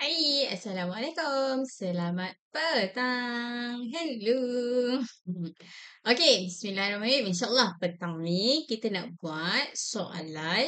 Hai, Assalamualaikum. Selamat petang. Hello. Hmm. Okay, Bismillahirrahmanirrahim. InsyaAllah petang ni kita nak buat soalan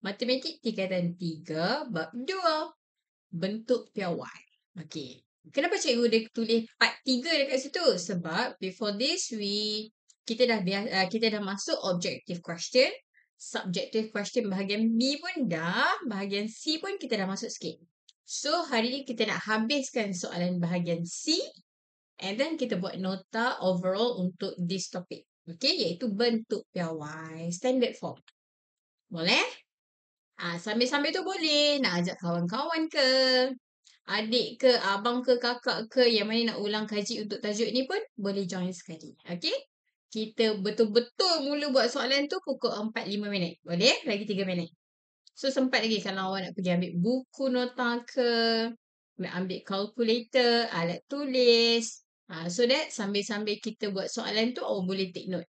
Matematik tingkatan 3 bab 2 bentuk piawai. Okey. Kenapa cikgu dia tulis part 3 dekat situ? Sebab before this we kita dah biasa, eh, kita dah masuk objective question, subjective question bahagian B pun dah, bahagian C pun kita dah masuk sikit. So hari ni kita nak habiskan soalan bahagian C and then kita buat nota overall untuk this topic. Okay, iaitu bentuk piawai, standard form. Boleh? Ha, sambil-sambil tu boleh nak ajak kawan-kawan ke, adik ke, abang ke, kakak ke yang mana nak ulang kaji untuk tajuk ni pun boleh join sekali. Okay? Kita betul-betul mula buat soalan tu pukul 4-5 minit. Boleh? Lagi 3 minit. So sempat lagi kalau awak nak pergi ambil buku nota ke, ah, nak ambil kalkulator, alat tulis. Ha, so that sambil-sambil kita buat soalan tu awak boleh take note.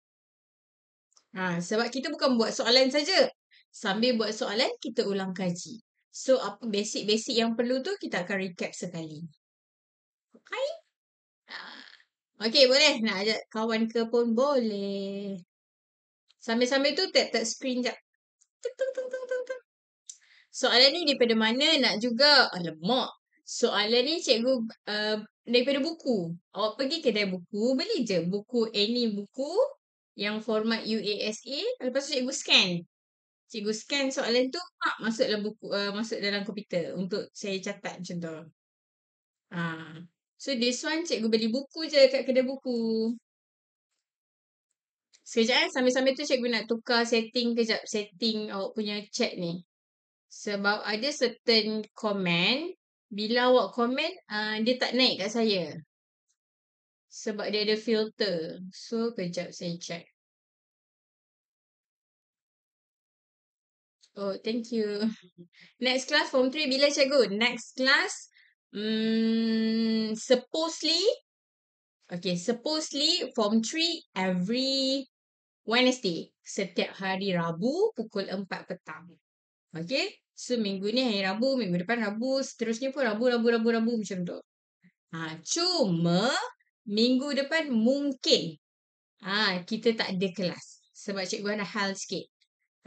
Ha, sebab kita bukan buat soalan saja sambil buat soalan kita ulang kaji. So apa basic-basic yang perlu tu kita akan recap sekali. Okay? Ah, okay boleh nak ajak kawan ke pun boleh. Sambil-sambil tu tap tap screen jap. Tung, tung, tung, tung, tung. Soalan ni daripada mana nak juga? Alamak. Soalan ni cikgu uh, daripada buku. Awak pergi kedai buku, beli je buku any buku yang format UASA. Lepas tu cikgu scan cikgu scan soalan tu mak masuk dalam buku uh, masuk dalam komputer untuk saya catat macam tu. Ha. So this one cikgu beli buku je kat kedai buku. Sekejap eh, sambil-sambil tu cikgu nak tukar setting kejap, setting awak punya chat ni. Sebab ada certain comment, bila awak comment, uh, dia tak naik kat saya. Sebab dia ada filter. So, kejap saya check. Oh, thank you. Next class form 3 bila cikgu? Next class mm supposedly Okay, supposedly form 3 every Wednesday. Setiap hari Rabu pukul 4 petang. Okay, so minggu ni hari Rabu, minggu depan Rabu, seterusnya pun Rabu, Rabu, Rabu, Rabu macam tu. Ha, cuma minggu depan mungkin ha, kita tak ada kelas. Sebab cikgu ada hal sikit.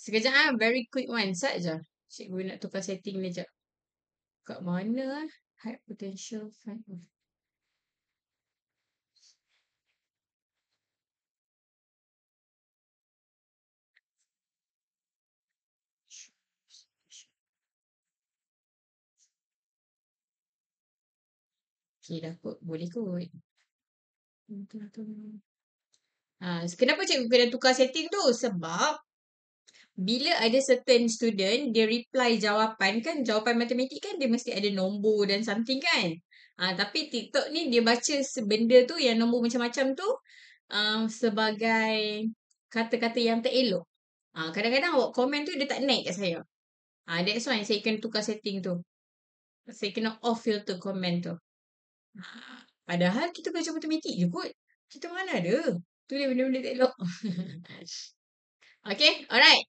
Sekejap ah, very quick one. Sat je. Cikgu nak tukar setting ni je. Kat mana ah? High potential fan Okay dah kot. Boleh kot. Ha, kenapa cikgu kena tukar setting tu? Sebab bila ada certain student, dia reply jawapan kan. Jawapan matematik kan dia mesti ada nombor dan something kan. Ha, tapi TikTok ni dia baca benda tu yang nombor macam-macam tu um, sebagai kata-kata yang tak elok. Ha, kadang-kadang awak komen tu dia tak naik kat saya. Ha, that's why saya kena tukar setting tu. Saya kena off filter komen tu. Padahal kita belajar matematik je kot. Kita mana ada. Tu dia benda-benda tak elok. okay, alright.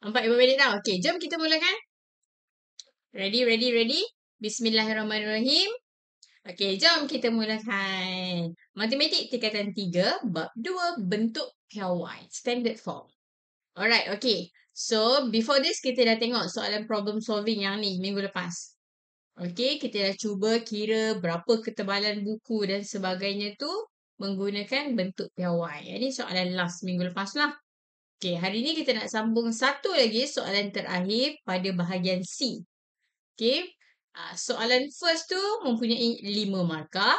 Empat lima minit dah. Okay, jom kita mulakan. Ready, ready, ready. Bismillahirrahmanirrahim. Okay, jom kita mulakan. Matematik tingkatan tiga, bab dua, bentuk pairwise. Standard form. Alright, okay. So, before this, kita dah tengok soalan problem solving yang ni minggu lepas. Okey, kita dah cuba kira berapa ketebalan buku dan sebagainya tu menggunakan bentuk piawai. Ini soalan last minggu lepas lah. Okey, hari ni kita nak sambung satu lagi soalan terakhir pada bahagian C. Okey, ah, soalan first tu mempunyai lima markah.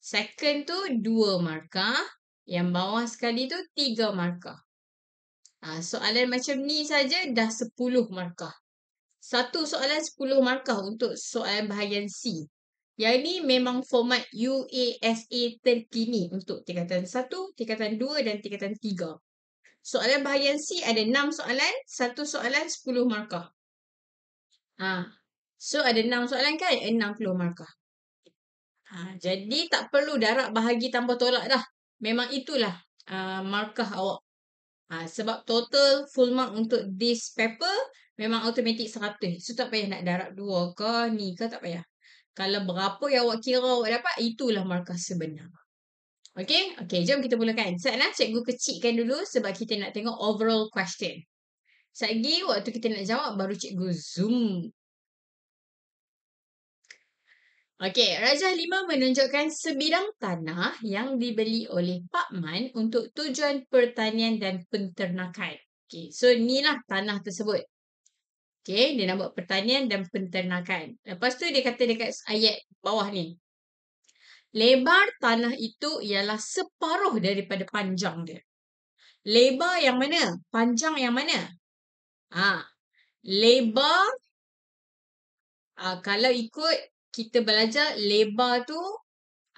Second tu dua markah. Yang bawah sekali tu tiga markah. Ah, soalan macam ni saja dah sepuluh markah. Satu soalan 10 markah untuk soalan bahagian C. Yang ini memang format UASA terkini untuk tingkatan 1, tingkatan 2 dan tingkatan 3. Soalan bahagian C ada 6 soalan, satu soalan 10 markah. Ha. So ada 6 soalan kan, 60 markah. Ha. Jadi tak perlu darab bahagi tanpa tolak dah. Memang itulah uh, markah awak. Ha. Sebab total full mark untuk this paper Memang automatic 100. So tak payah nak darab 2 ke ni ke tak payah. Kalau berapa yang awak kira awak dapat, itulah markah sebenar. Okay? Okay, jom kita mulakan. Saat lah, cikgu kecikkan dulu sebab kita nak tengok overall question. Saat lagi, waktu kita nak jawab, baru cikgu zoom. Okay, Rajah Lima menunjukkan sebidang tanah yang dibeli oleh Pak Man untuk tujuan pertanian dan penternakan. Okay, so ni lah tanah tersebut. Okay, dia nak buat pertanian dan penternakan. Lepas tu dia kata dekat ayat bawah ni. Lebar tanah itu ialah separuh daripada panjang dia. Lebar yang mana? Panjang yang mana? Ha. Lebar. Ha, kalau ikut kita belajar lebar tu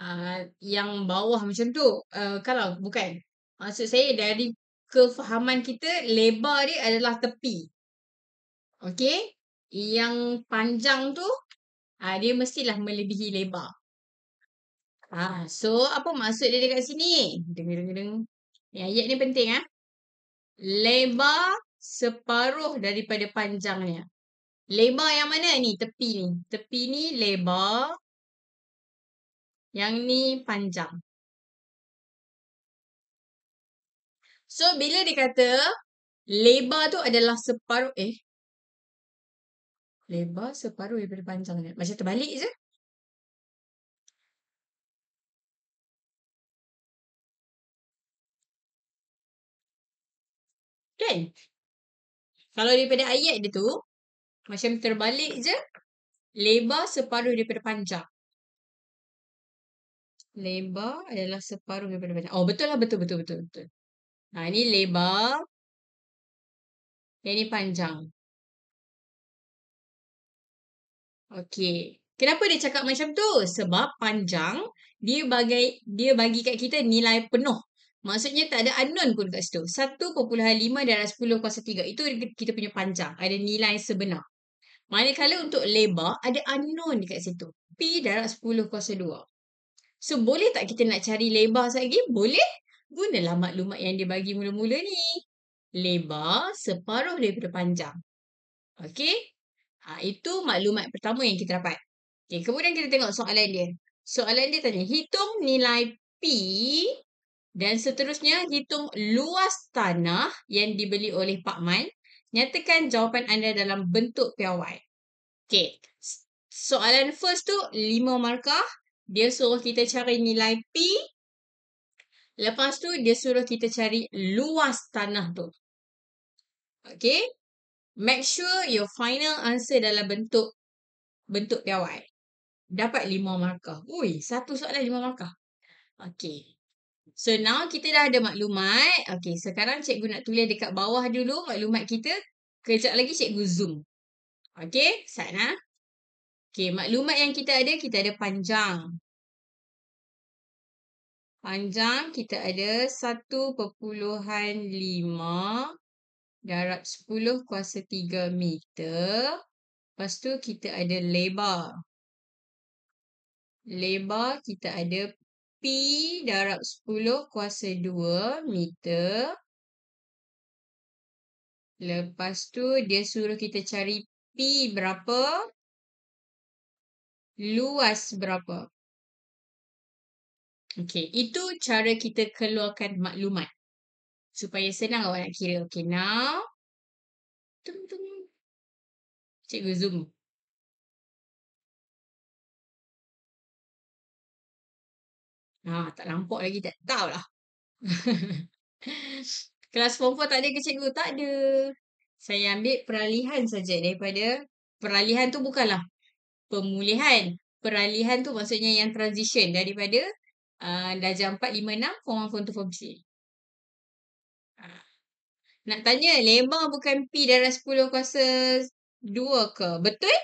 ha, yang bawah macam tu. Uh, kalau bukan. Maksud saya dari kefahaman kita lebar dia adalah tepi. Okey. Yang panjang tu uh, dia mestilah melebihi lebar. Ah, so apa maksud dia dekat sini? Deng-deng-deng. Ya, ayat ni penting ah. Eh? Lebar separuh daripada panjangnya. Lebar yang mana ni? Tepi ni. Tepi ni lebar. Yang ni panjang. So bila dia kata lebar tu adalah separuh eh lebar separuh daripada panjangnya. Macam terbalik je. Okay. Kalau daripada ayat dia tu, macam terbalik je, lebar separuh daripada panjang. Lebar adalah separuh daripada panjang. Oh, betul lah. Betul, betul, betul. betul. Nah, ini lebar. Yang ini panjang. Okey. Kenapa dia cakap macam tu? Sebab panjang dia bagi dia bagi kat kita nilai penuh. Maksudnya tak ada unknown pun kat situ. 1.5 darab 10 kuasa 3. Itu kita punya panjang. Ada nilai sebenar. Manakala untuk lebar ada unknown dekat situ. P darab 10 kuasa 2. So boleh tak kita nak cari lebar lagi? Boleh. Gunalah maklumat yang dia bagi mula-mula ni. Lebar separuh daripada panjang. Okey. Ha, itu maklumat pertama yang kita dapat. Okay, kemudian kita tengok soalan dia. Soalan dia tanya, hitung nilai P dan seterusnya hitung luas tanah yang dibeli oleh Pak Man. Nyatakan jawapan anda dalam bentuk piawai. Okay. Soalan first tu lima markah. Dia suruh kita cari nilai P. Lepas tu dia suruh kita cari luas tanah tu. Okay. Make sure your final answer dalam bentuk bentuk piawai. Dapat lima markah. Ui, satu soalan lima markah. Okay. So now kita dah ada maklumat. Okay, sekarang cikgu nak tulis dekat bawah dulu maklumat kita. Kejap lagi cikgu zoom. Okay, sana. Ha? Okay, maklumat yang kita ada, kita ada panjang. Panjang kita ada 1.5 darab 10 kuasa 3 meter. Lepas tu kita ada lebar. Lebar kita ada P darab 10 kuasa 2 meter. Lepas tu dia suruh kita cari P berapa. Luas berapa. okey itu cara kita keluarkan maklumat supaya senang awak nak kira. Okay, now. Tung, tung. Cikgu zoom. Ha, tak nampak lagi, tak tahu lah. Kelas form 4 tak ada ke cikgu? Tak ada. Saya ambil peralihan saja daripada peralihan tu bukanlah pemulihan. Peralihan tu maksudnya yang transition daripada uh, darjah 4, 5, 6, form 1, form 2, form 3. Nak tanya, lebar bukan P darah 10 kuasa 2 ke? Betul?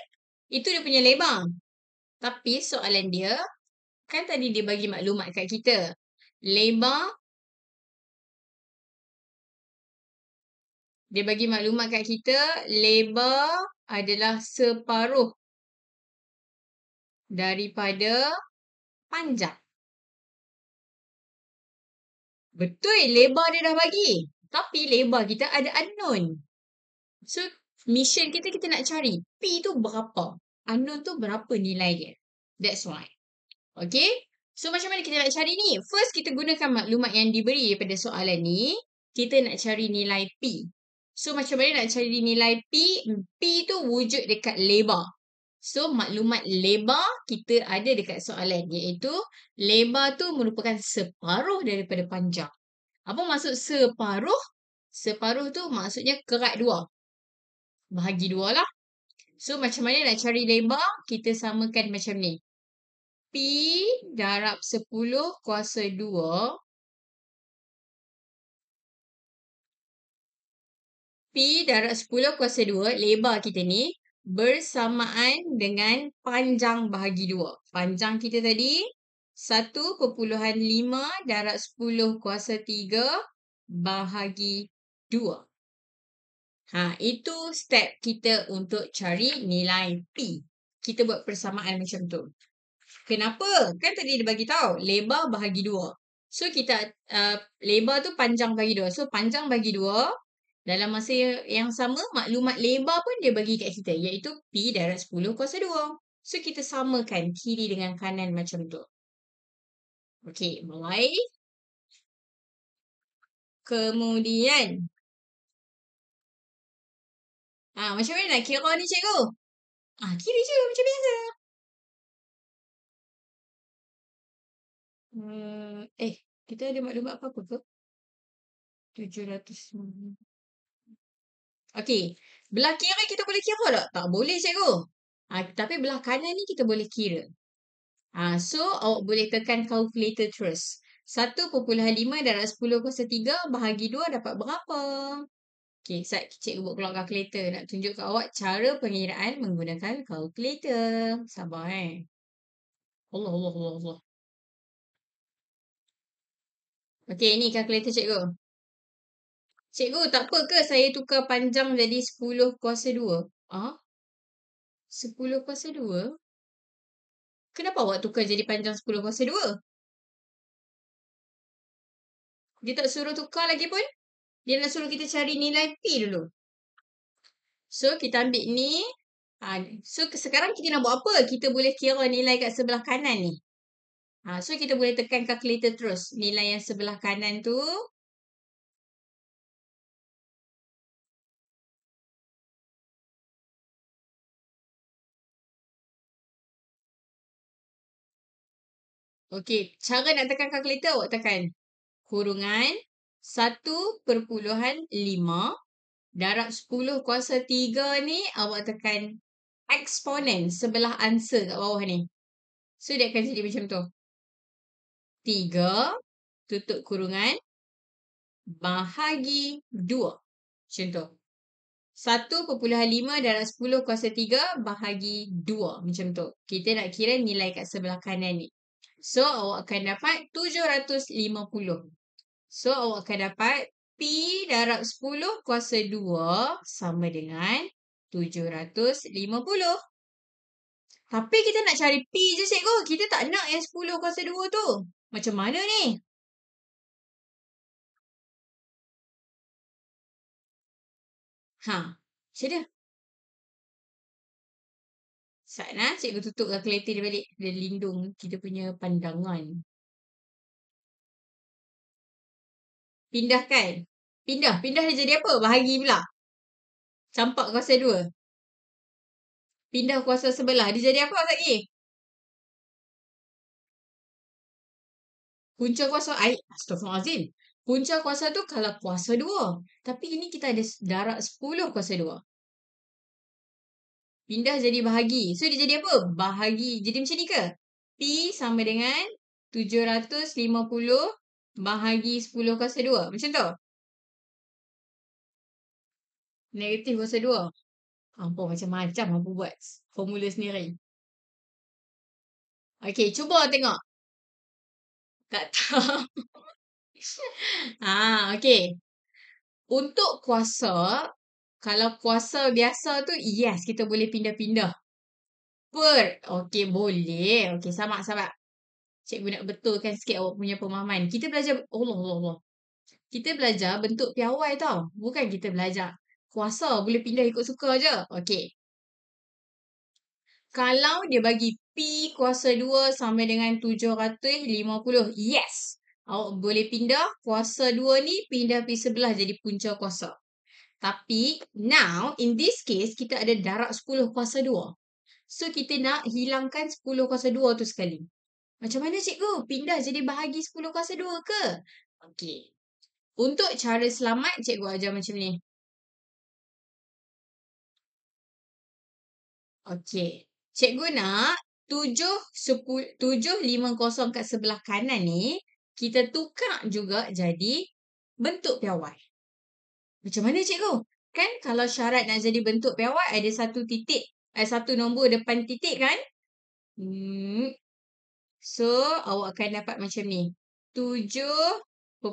Itu dia punya lebar. Tapi soalan dia, kan tadi dia bagi maklumat kat kita. Lebar, dia bagi maklumat kat kita, lebar adalah separuh daripada panjang. Betul, lebar dia dah bagi. Tapi lebar kita ada unknown. So, mission kita kita nak cari. P tu berapa? Unknown tu berapa nilai dia? That's why. Okay? So, macam mana kita nak cari ni? First, kita gunakan maklumat yang diberi pada soalan ni. Kita nak cari nilai P. So, macam mana nak cari nilai P? P tu wujud dekat lebar, So, maklumat lebar kita ada dekat soalan. Iaitu, lebar tu merupakan separuh daripada panjang. Apa maksud separuh? Separuh tu maksudnya kerat dua. Bahagi dua lah. So macam mana nak cari lebar? Kita samakan macam ni. P darab 10 kuasa 2. P darab 10 kuasa 2 lebar kita ni bersamaan dengan panjang bahagi 2. Panjang kita tadi 1.5 darab 10 kuasa 3 bahagi 2. Ha, itu step kita untuk cari nilai P. Kita buat persamaan macam tu. Kenapa? Kan tadi dia bagi tahu lebar bahagi 2. So kita uh, lebar tu panjang bagi 2. So panjang bagi 2 dalam masa yang sama maklumat lebar pun dia bagi kat kita iaitu P darab 10 kuasa 2. So kita samakan kiri dengan kanan macam tu. Okey, mulai. Kemudian. Ah, macam mana nak kira ni cikgu? Ah, kira je macam biasa. Hmm, eh, kita ada maklumat apa-apa ke? 700. Okey, belah kiri kita boleh kira tak? Tak boleh cikgu. Ah, tapi belah kanan ni kita boleh kira. Uh, so awak boleh tekan calculator terus. 1.5 darab 10 kuasa 3 bahagi 2 dapat berapa? Okay, saya kecil buat keluar calculator. Nak tunjuk ke awak cara pengiraan menggunakan calculator. Sabar eh. Allah, Allah, Allah, Allah. Okay, ni calculator cikgu. Cikgu, tak apa ke saya tukar panjang jadi 10 kuasa 2? Ha? 10 kuasa 2? Kenapa awak tukar jadi panjang 10 kuasa 2? Dia tak suruh tukar lagi pun. Dia nak suruh kita cari nilai P dulu. So kita ambil ni. Ha, so sekarang kita nak buat apa? Kita boleh kira nilai kat sebelah kanan ni. Ha, so kita boleh tekan calculator terus. Nilai yang sebelah kanan tu. Okey, cara nak tekan kalkulator awak tekan kurungan perpuluhan 1.5 darab 10 kuasa 3 ni awak tekan eksponen sebelah answer kat bawah ni. So dia akan jadi macam tu. 3 tutup kurungan bahagi 2. Macam tu. 1.5 darab 10 kuasa 3 bahagi 2. Macam tu. Kita nak kira nilai kat sebelah kanan ni. So awak akan dapat 750. So awak akan dapat P darab 10 kuasa 2 sama dengan 750. Tapi kita nak cari P je cikgu. Kita tak nak yang 10 kuasa 2 tu. Macam mana ni? Ha, macam dia. Sat lah, cikgu tutup kalkulator dia balik. Dia lindung kita punya pandangan. Pindahkan. Pindah. Pindah dia jadi apa? Bahagi pula. Campak kuasa dua. Pindah kuasa sebelah. Dia jadi apa lagi? Punca kuasa air. Astagfirullahaladzim. Punca kuasa tu kalau kuasa dua. Tapi ini kita ada darab sepuluh kuasa dua. Pindah jadi bahagi. So dia jadi apa? Bahagi. Jadi macam ni ke? P sama dengan 750 bahagi 10 kuasa 2. Macam tu. Negatif kuasa 2. Ampun macam-macam aku buat formula sendiri. Okay, cuba tengok. Tak tahu. ah, okay. Untuk kuasa, kalau kuasa biasa tu, yes, kita boleh pindah-pindah. Per, okay, boleh. Okay, sama sama. Cikgu nak betulkan sikit awak punya pemahaman. Kita belajar, Allah, Allah, Allah. Kita belajar bentuk piawai tau. Bukan kita belajar kuasa. boleh pindah ikut suka je. Okay. Kalau dia bagi P kuasa 2 sama dengan 750, yes. Awak boleh pindah kuasa 2 ni, pindah pergi sebelah jadi punca kuasa. Tapi now in this case kita ada darab 10 kuasa 2. So kita nak hilangkan 10 kuasa 2 tu sekali. Macam mana cikgu? Pindah jadi bahagi 10 kuasa 2 ke? Okey. Untuk cara selamat cikgu ajar macam ni. Okey. Cikgu nak 7 10 7 5 kosong kat sebelah kanan ni kita tukar juga jadi bentuk piawai. Macam mana cikgu? Kan kalau syarat nak jadi bentuk piawat ada satu titik. ada eh, satu nombor depan titik kan? Hmm. So awak akan dapat macam ni. 7.5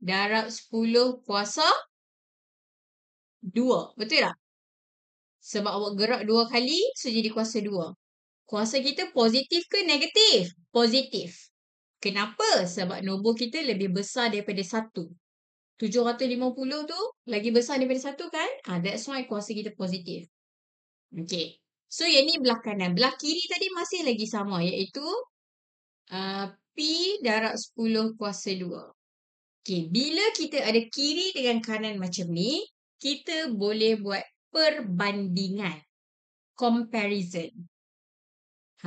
darab 10 kuasa 2. Betul tak? Sebab awak gerak dua kali so jadi kuasa dua Kuasa kita positif ke negatif? Positif. Kenapa? Sebab nombor kita lebih besar daripada satu 750 tu lagi besar daripada satu kan? Ah, that's why kuasa kita positif. Okay. So, yang ni belah kanan. Belah kiri tadi masih lagi sama iaitu uh, P darab 10 kuasa 2. Okay. Bila kita ada kiri dengan kanan macam ni, kita boleh buat perbandingan. Comparison.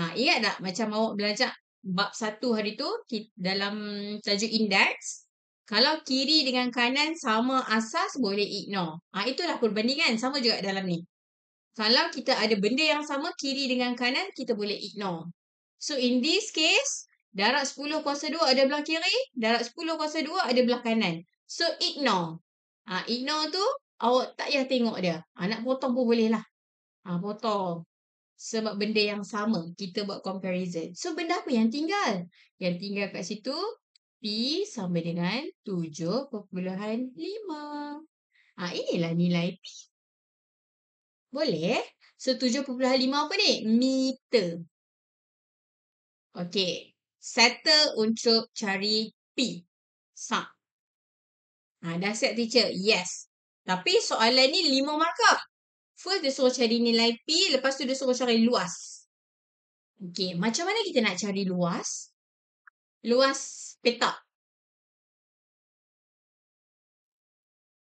Ha, ingat tak macam awak belajar bab satu hari tu dalam tajuk index? Kalau kiri dengan kanan sama asas boleh ignore. Ha, itulah perbandingan sama juga dalam ni. Kalau kita ada benda yang sama kiri dengan kanan kita boleh ignore. So in this case darab 10 kuasa 2 ada belah kiri. Darab 10 kuasa 2 ada belah kanan. So ignore. Ha, ignore tu awak tak payah tengok dia. Ha, nak potong pun boleh lah. Ha, potong. Sebab benda yang sama kita buat comparison. So benda apa yang tinggal? Yang tinggal kat situ P sama dengan 7.5. Ha, ah, inilah nilai P. Boleh? So, 7.5 apa ni? Meter. Okay. Settle untuk cari P. Sub. Ha, ah, dah siap teacher? Yes. Tapi soalan ni 5 markah. First dia suruh cari nilai P. Lepas tu dia suruh cari luas. Okay. Macam mana kita nak cari luas? Luas speak up.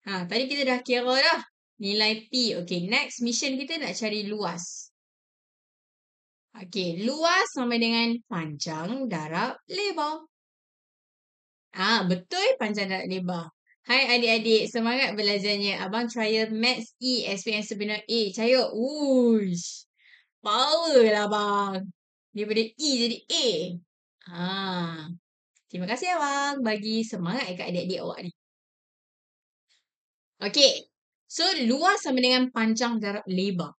Ha, tadi kita dah kira dah nilai P. Okay, next mission kita nak cari luas. Okay, luas sama dengan panjang darab lebar. Ah betul panjang darab lebar. Hai adik-adik, semangat belajarnya. Abang trial max E, SPM sebenar A. Cahaya, uish. Power lah abang. Daripada E jadi A. Ah, Terima kasih abang bagi semangat dekat adik-adik awak ni. Okay. So, luas sama dengan panjang darab lebar.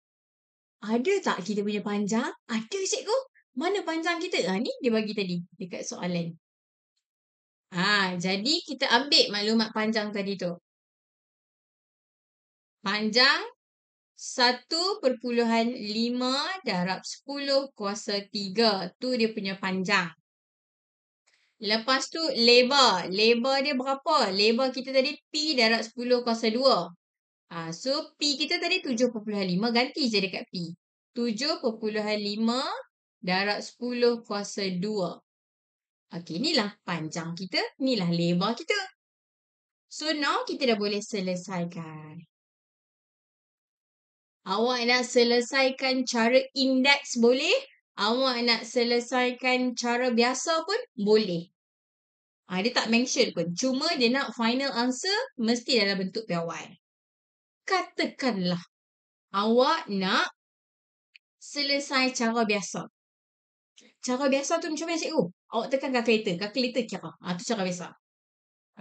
Ada tak kita punya panjang? Ada cikgu. Mana panjang kita? Ha, ni dia bagi tadi dekat soalan. Ha, jadi, kita ambil maklumat panjang tadi tu. Panjang perpuluhan 1.5 darab 10 kuasa 3. Tu dia punya panjang. Lepas tu lebar lebar dia berapa? lebar kita tadi P darab 10 kuasa 2. Ha, ah, so P kita tadi 7.5 ganti je dekat P. 7.5 darab 10 kuasa 2. Okey, inilah panjang kita. Inilah lebar kita. So now kita dah boleh selesaikan. Awak nak selesaikan cara indeks boleh? awak nak selesaikan cara biasa pun boleh. Ha, dia tak mention pun. Cuma dia nak final answer mesti dalam bentuk piawai. Katakanlah awak nak selesai cara biasa. Cara biasa tu macam mana cikgu? Awak tekan calculator. Calculator kira. Ha, tu cara biasa.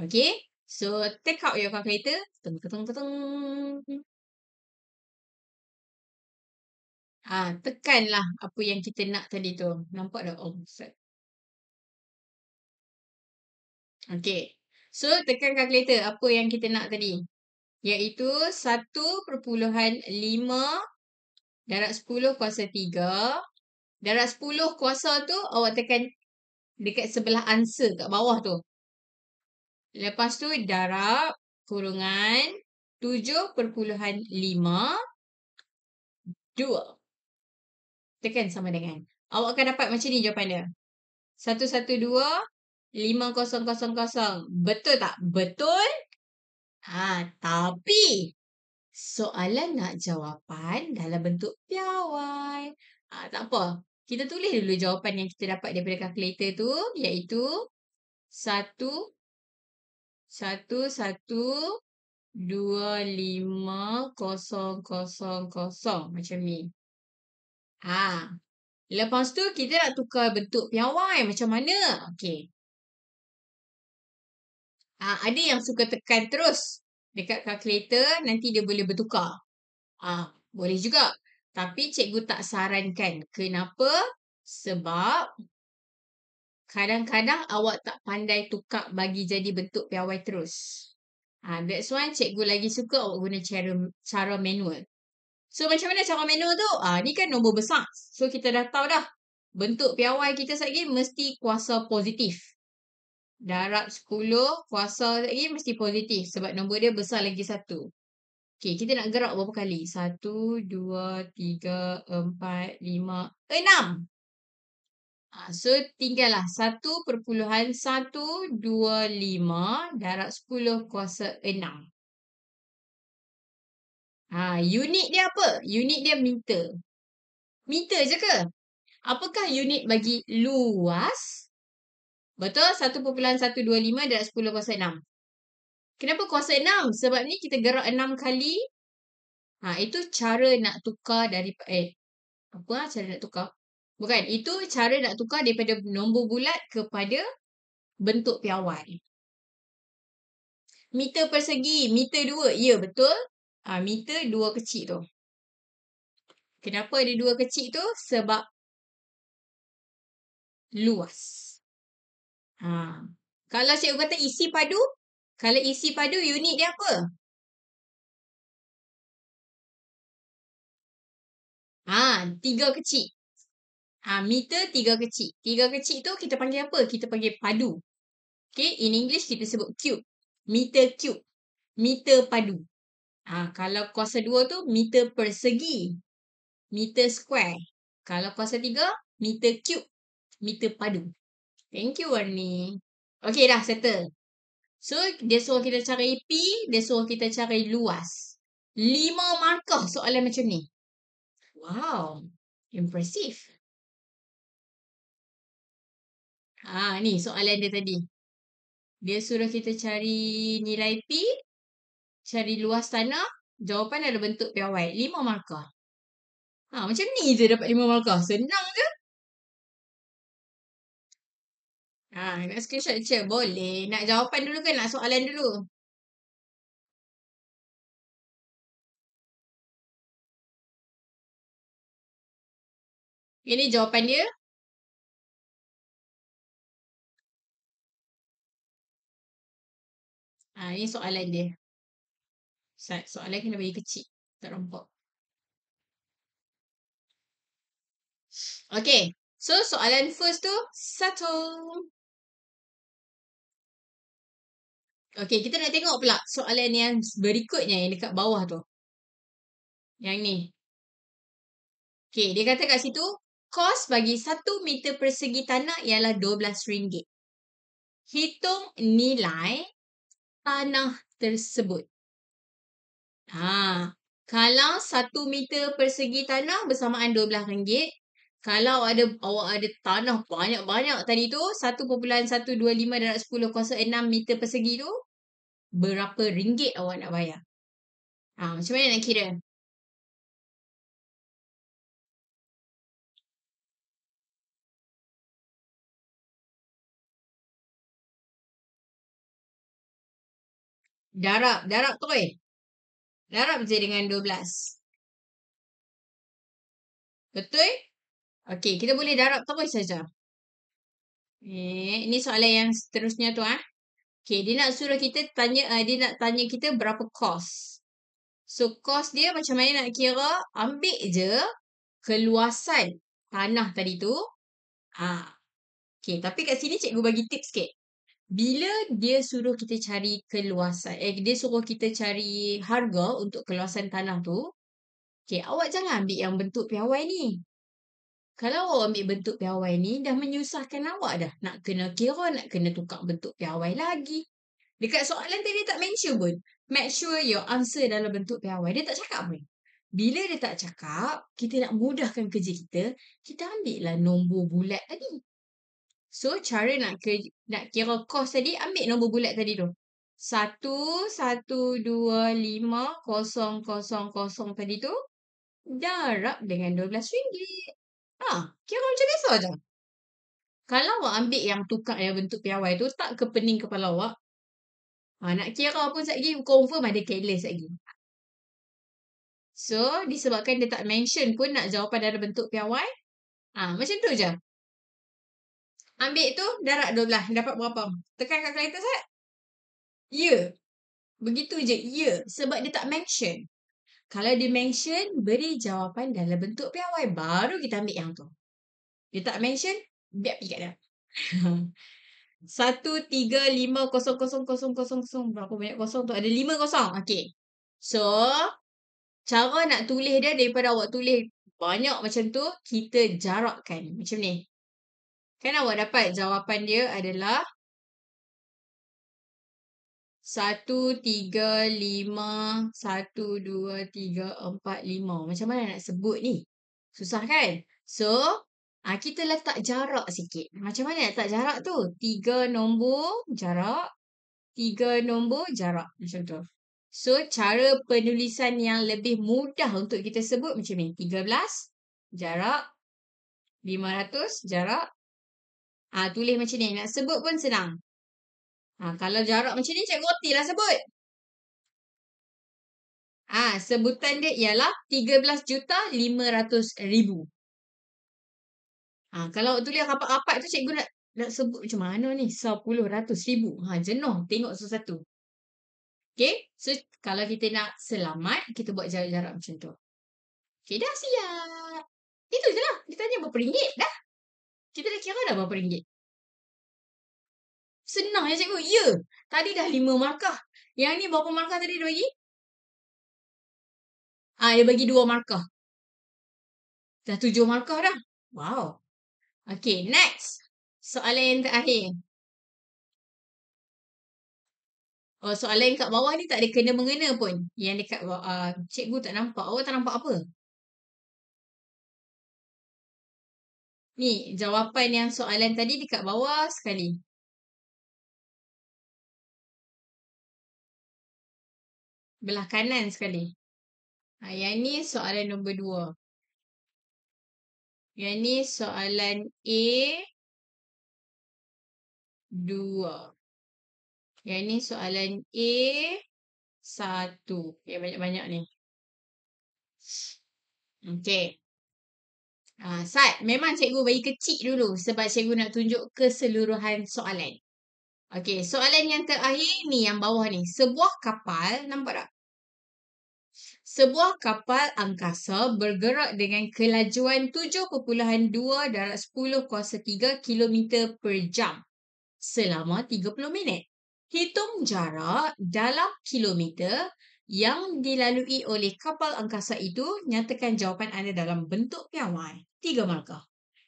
Okay. So, take out your calculator. Tung, tung, tung, tung. ha, tekanlah apa yang kita nak tadi tu. Nampak dah? Oh, set. Okay. So, tekan calculator apa yang kita nak tadi. Iaitu 1.5 darab 10 kuasa 3. Darab 10 kuasa tu awak tekan dekat sebelah answer kat bawah tu. Lepas tu darab kurungan 7.5 2 tekan sama dengan. Awak akan dapat macam ni jawapan dia. 112-5000. Betul tak? Betul? Ha, tapi soalan nak jawapan dalam bentuk piawai. Ha, tak apa. Kita tulis dulu jawapan yang kita dapat daripada kalkulator tu. Iaitu 1, 1, 1, 2, 5, 5, 5, 5, 5, 5, 5, Ha. Lepas tu kita nak tukar bentuk piawai macam mana? Okey. Ha, ada yang suka tekan terus dekat kalkulator nanti dia boleh bertukar. Ha, boleh juga. Tapi cikgu tak sarankan. Kenapa? Sebab kadang-kadang awak tak pandai tukar bagi jadi bentuk piawai terus. Ha, that's why cikgu lagi suka awak guna cara, cara manual. So macam mana cara menu tu? Ah ni kan nombor besar. So kita dah tahu dah. Bentuk piawai kita satgi lagi mesti kuasa positif. Darab 10, kuasa satgi lagi mesti positif. Sebab nombor dia besar lagi satu. Okay, kita nak gerak berapa kali? Satu, dua, tiga, empat, lima, enam. Ha, so tinggallah satu perpuluhan satu, dua, lima, darab sepuluh, kuasa enam. Ha, unit dia apa? Unit dia meter. Meter je ke? Apakah unit bagi luas? Betul? 1.125 darat 10 kuasa 6. Kenapa kuasa 6? Sebab ni kita gerak 6 kali. Ha, itu cara nak tukar dari... Eh, apa lah cara nak tukar? Bukan. Itu cara nak tukar daripada nombor bulat kepada bentuk piawai. Meter persegi. Meter 2. Ya, betul ha, meter dua kecil tu. Kenapa ada dua kecil tu? Sebab luas. Ha. Kalau cikgu kata isi padu, kalau isi padu unit dia apa? Ha, tiga kecil. Ha, meter tiga kecil. Tiga kecil tu kita panggil apa? Kita panggil padu. Okay, in English kita sebut cube. Meter cube. Meter padu. Ha, kalau kuasa 2 tu meter persegi. Meter square. Kalau kuasa 3, meter cube. Meter padu. Thank you, Warni. Okay, dah settle. So, dia suruh kita cari P. Dia suruh kita cari luas. 5 markah soalan macam ni. Wow. Impressive. ah ni soalan dia tadi. Dia suruh kita cari nilai P cari luas tanah, jawapan dalam bentuk piawai. Lima markah. Ha, macam ni je dapat lima markah. Senang je. Ha, nak screenshot je? Boleh. Nak jawapan dulu ke nak soalan dulu? Ini jawapan dia. Ha, ini soalan dia. Ustaz, soalan kena bagi kecil. Tak rompok. Okay. So, soalan first tu, satu. Okay, kita nak tengok pula soalan yang berikutnya yang dekat bawah tu. Yang ni. Okay, dia kata kat situ, kos bagi satu meter persegi tanah ialah RM12. Hitung nilai tanah tersebut. Ha, kalau satu meter persegi tanah bersamaan dua belas ringgit. Kalau ada awak ada tanah banyak-banyak tadi tu, 1.125 darab 10 kuasa 6 meter persegi tu, berapa ringgit awak nak bayar? Ha, macam mana nak kira? Darab, darab tu eh. Darab je dengan 12. Betul? Okey, kita boleh darab terus saja. Eh, ini soalan yang seterusnya tu ah. Okey, dia nak suruh kita tanya uh, dia nak tanya kita berapa kos. So kos dia macam mana nak kira? Ambil je keluasan tanah tadi tu. Ah. Okey, tapi kat sini cikgu bagi tips sikit bila dia suruh kita cari keluasan, eh dia suruh kita cari harga untuk keluasan tanah tu, okay, awak jangan ambil yang bentuk piawai ni. Kalau awak ambil bentuk piawai ni, dah menyusahkan awak dah. Nak kena kira, nak kena tukar bentuk piawai lagi. Dekat soalan tadi tak mention pun. Make sure your answer dalam bentuk piawai. Dia tak cakap pun. Bila dia tak cakap, kita nak mudahkan kerja kita, kita ambil lah nombor bulat tadi. So cara nak ke, nak kira kos tadi ambil nombor bulat tadi tu. 1 1 2 5 0 0 0 tadi tu darab dengan RM12. Ha, kira macam biasa je. Kalau awak ambil yang tukar yang bentuk piawai tu tak kepening kepala awak. Ha, nak kira pun sat lagi confirm ada careless lagi. So disebabkan dia tak mention pun nak jawapan dalam bentuk piawai. ah macam tu je. Ambil tu darat 12 dapat berapa? Tekan kat kereta sat. Ya. Begitu je. Ya. Sebab dia tak mention. Kalau dia mention, beri jawapan dalam bentuk piawai. Baru kita ambil yang tu. Dia tak mention, biar pergi kat dia. Satu, tiga, lima, kosong, kosong, kosong, kosong, kosong. Berapa banyak kosong tu? Ada lima kosong. Okay. So, cara nak tulis dia daripada awak tulis banyak macam tu, kita jarakkan. Macam ni. Kan awak dapat jawapan dia adalah 1, 3, 5, 1, 2, 3, 4, 5. Macam mana nak sebut ni? Susah kan? So, ha, kita letak jarak sikit. Macam mana letak jarak tu? 3 nombor jarak. 3 nombor jarak. Macam tu. So, cara penulisan yang lebih mudah untuk kita sebut macam ni. 13 jarak. 500 jarak ah Ha, tulis macam ni. Nak sebut pun senang. Ha, kalau jarak macam ni, cikgu roti lah sebut. Ha, sebutan dia ialah 13,500,000. Ha, kalau tulis rapat-rapat tu, cikgu nak, nak sebut macam mana ni? 10,000,000. Ha, jenuh. Tengok satu-satu. Okay. So, kalau kita nak selamat, kita buat jarak-jarak macam tu. Okay, dah siap. Itu je lah. Kita tanya berapa ringgit dah. Kita dah kira dah berapa ringgit. Senang ya cikgu. Ya. Tadi dah lima markah. Yang ni berapa markah tadi dia bagi? Ah, dia bagi dua markah. Dah tujuh markah dah. Wow. Okay, next. Soalan yang terakhir. Oh, soalan yang kat bawah ni tak ada kena-mengena pun. Yang dekat uh, cikgu tak nampak. Awak tak nampak apa? Ni, jawapan yang soalan tadi dekat bawah sekali. Belah kanan sekali. Ha, yang ni soalan nombor dua. Yang ni soalan A. Dua. Yang ni soalan A. Satu. Okay, banyak-banyak ni. Okay. Ah, uh, Sat, memang cikgu bagi kecil dulu sebab cikgu nak tunjuk keseluruhan soalan. Okey, soalan yang terakhir ni yang bawah ni. Sebuah kapal, nampak tak? Sebuah kapal angkasa bergerak dengan kelajuan 7.2 darat 10 kuasa 3 km per jam selama 30 minit. Hitung jarak dalam kilometer yang dilalui oleh kapal angkasa itu nyatakan jawapan anda dalam bentuk piawai tiga markah.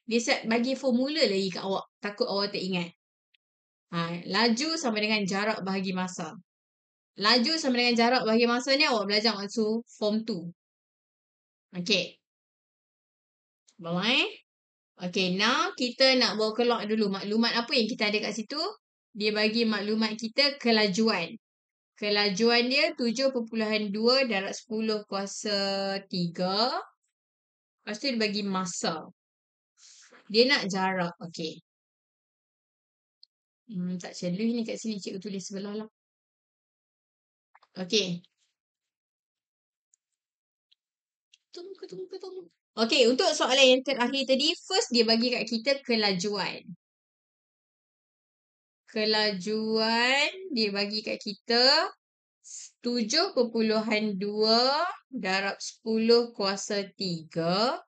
Dia siap bagi formula lagi kat awak. Takut awak tak ingat. Ha, laju sama dengan jarak bahagi masa. Laju sama dengan jarak bahagi masa ni awak belajar maksud form 2. Okay. Bawa eh. Okay, now kita nak bawa kelak dulu maklumat apa yang kita ada kat situ. Dia bagi maklumat kita kelajuan. Kelajuan dia 7.2 darat 10 kuasa 3. Lepas tu dia bagi masa. Dia nak jarak. Okay. Hmm, tak celuh ni kat sini cikgu tulis sebelah lah. Okay. Tunggu, tunggu, tunggu. Okay, untuk soalan yang terakhir tadi, first dia bagi kat kita kelajuan. Kelajuan dia bagi kat kita 7.2 darab 10 kuasa 3.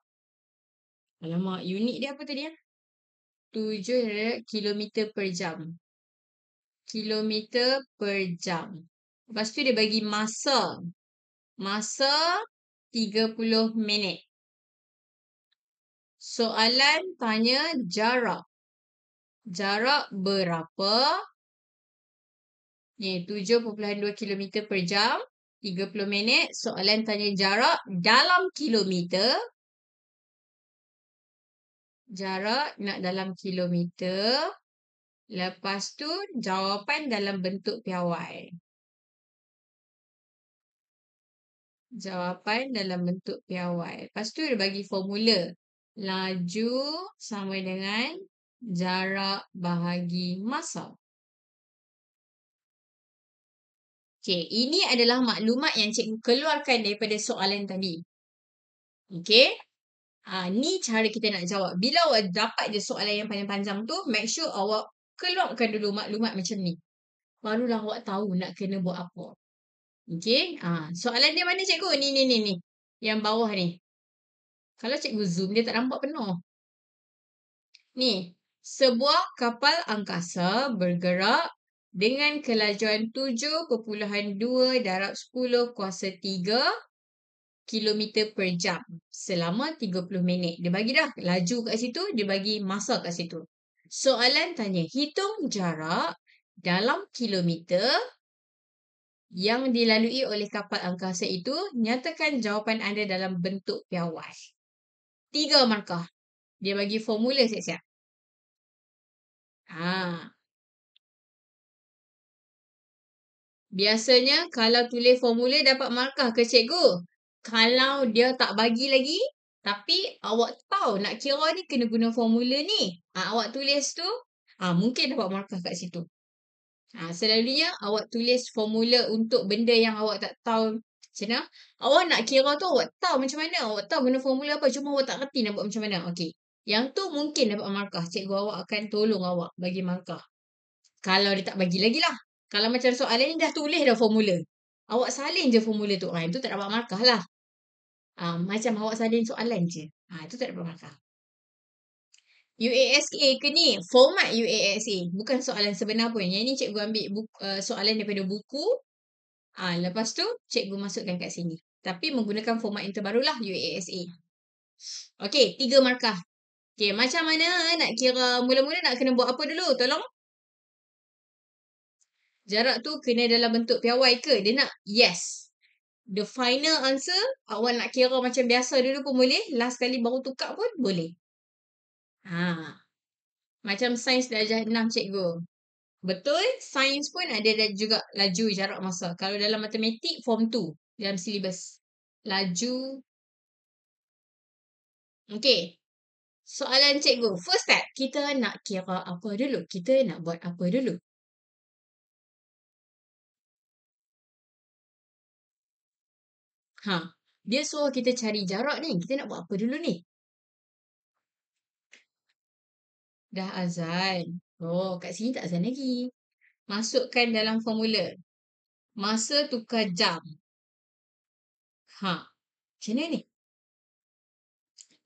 Alamak, unit dia apa tadi? Ya? Ah? 7 kilometer per jam. Kilometer per jam. Lepas tu dia bagi masa. Masa 30 minit. Soalan tanya jarak. Jarak berapa? 7.2 km per jam, 30 minit. Soalan tanya jarak dalam kilometer. Jarak nak dalam kilometer. Lepas tu jawapan dalam bentuk piawai. Jawapan dalam bentuk piawai. Lepas tu dia bagi formula. Laju sama dengan jarak bahagi masa. Okey, ini adalah maklumat yang cikgu keluarkan daripada soalan tadi. Okey. Ha, ni cara kita nak jawab. Bila awak dapat je soalan yang panjang-panjang tu, make sure awak keluarkan dulu maklumat macam ni. Barulah awak tahu nak kena buat apa. Okey. Ha, soalan dia mana cikgu? Ni, ni, ni, ni. Yang bawah ni. Kalau cikgu zoom, dia tak nampak penuh. Ni. Sebuah kapal angkasa bergerak dengan kelajuan 7.2 darab 10 kuasa 3 km per jam selama 30 minit. Dia bagi dah laju kat situ, dia bagi masa kat situ. Soalan tanya, hitung jarak dalam kilometer yang dilalui oleh kapal angkasa itu, nyatakan jawapan anda dalam bentuk piawai. Tiga markah. Dia bagi formula siap-siap. Ah. Biasanya kalau tulis formula dapat markah ke cikgu? Kalau dia tak bagi lagi, tapi awak tahu nak kira ni kena guna formula ni. Ha, awak tulis tu, ha, mungkin dapat markah kat situ. Ha, selalunya awak tulis formula untuk benda yang awak tak tahu macam mana. Awak nak kira tu awak tahu macam mana. Awak tahu guna formula apa. Cuma awak tak kerti nak buat macam mana. Okey. Yang tu mungkin dapat markah. Cikgu awak akan tolong awak bagi markah. Kalau dia tak bagi lagi lah. Kalau macam soalan ni dah tulis dah formula. Awak salin je formula tu. Ha, itu tak dapat markah lah. Ha, macam awak salin soalan je. Ha, itu tak dapat markah. UASA ke ni? Format UASA. Bukan soalan sebenar pun. Yang ni cikgu ambil buku, uh, eh, soalan daripada buku. Ha, lepas tu cikgu masukkan kat sini. Tapi menggunakan format yang terbarulah UASA. Okay, tiga markah. Okay, macam mana nak kira? Mula-mula nak kena buat apa dulu? Tolong jarak tu kena dalam bentuk piawai ke? Dia nak yes. The final answer, awak nak kira macam biasa dulu pun boleh. Last kali baru tukar pun boleh. Ha. Macam sains darjah 6 cikgu. Betul, sains pun ada juga laju jarak masa. Kalau dalam matematik, form 2 dalam silibus. Laju. Okay. Soalan cikgu. First step, kita nak kira apa dulu? Kita nak buat apa dulu? Ha, dia suruh kita cari jarak ni. Kita nak buat apa dulu ni? Dah azan. Oh, kat sini tak azan lagi. Masukkan dalam formula. Masa tukar jam. Ha. Macam mana ni?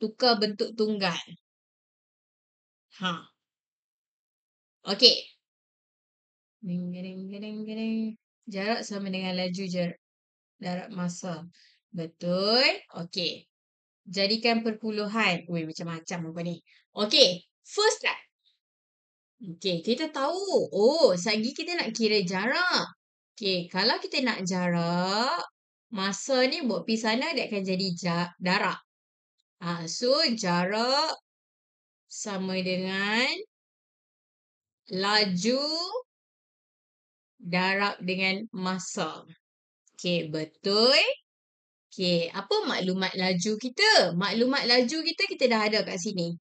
Tukar bentuk tunggal. Ha. Okey. Jarak sama dengan laju jarak darab masa. Betul? Okey. Jadikan perpuluhan. Ui, macam-macam apa ni. Okey. First lah. Okey, kita tahu. Oh, sagi kita nak kira jarak. Okey, kalau kita nak jarak, masa ni buat pergi sana, dia akan jadi jar darab. Ha, ah, so, jarak sama dengan laju darab dengan masa. Okey, betul. Okey, apa maklumat laju kita? Maklumat laju kita, kita dah ada kat sini.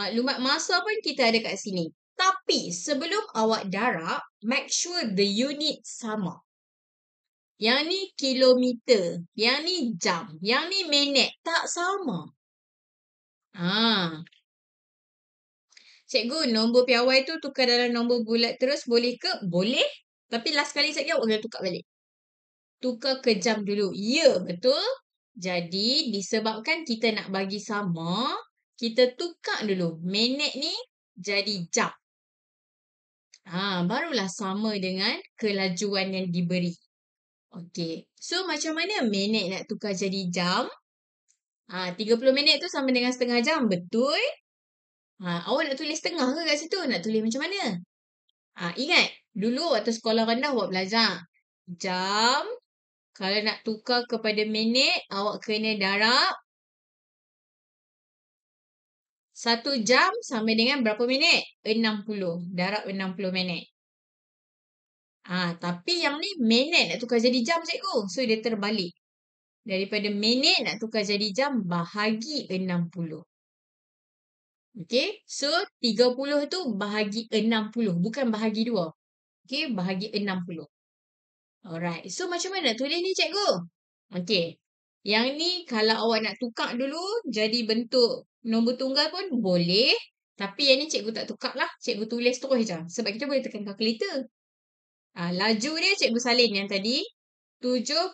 Maklumat masa pun kita ada kat sini. Tapi sebelum awak darab, make sure the unit sama. Yang ni kilometer, yang ni jam, yang ni minit tak sama. Ha. Cikgu, nombor piawai tu tukar dalam nombor bulat terus boleh ke? Boleh. Tapi last kali cikgu awak kena tukar balik tukar ke jam dulu. Ya, betul. Jadi, disebabkan kita nak bagi sama, kita tukar dulu minit ni jadi jam. Ha, barulah sama dengan kelajuan yang diberi. Okey. So, macam mana minit nak tukar jadi jam? Ha, 30 minit tu sama dengan setengah jam, betul? Ha, awak nak tulis setengah ke kat situ? Nak tulis macam mana? Ha, ingat, dulu waktu sekolah rendah awak belajar. Jam kalau nak tukar kepada minit, awak kena darab. Satu jam sampai dengan berapa minit? 60. Darab 60 minit. Ah, Tapi yang ni minit nak tukar jadi jam cikgu. So dia terbalik. Daripada minit nak tukar jadi jam bahagi 60. Okay. So 30 tu bahagi 60. Bukan bahagi 2. Okay. Bahagi 60. Alright. So macam mana tulis ni cikgu? Okay. Yang ni kalau awak nak tukar dulu jadi bentuk nombor tunggal pun boleh. Tapi yang ni cikgu tak tukar lah. Cikgu tulis terus je. Sebab kita boleh tekan calculator. Ah, laju dia cikgu salin yang tadi.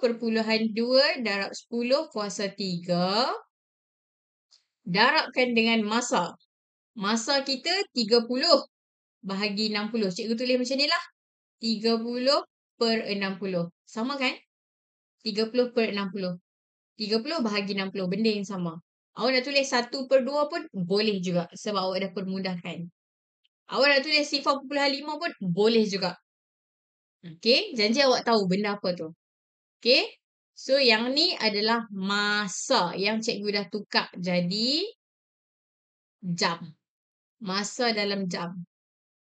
perpuluhan 7.2 darab 10 kuasa 3. Darabkan dengan masa. Masa kita 30 bahagi 60. Cikgu tulis macam ni lah. 30 per 60. Sama kan? 30 per 60. 30 bahagi 60. Benda yang sama. Awak nak tulis 1 per 2 pun boleh juga. Sebab awak dah permudahkan. Awak nak tulis sifar perpuluhan 5 pun boleh juga. Okay? Janji awak tahu benda apa tu. Okay? So yang ni adalah masa yang cikgu dah tukar jadi jam. Masa dalam jam.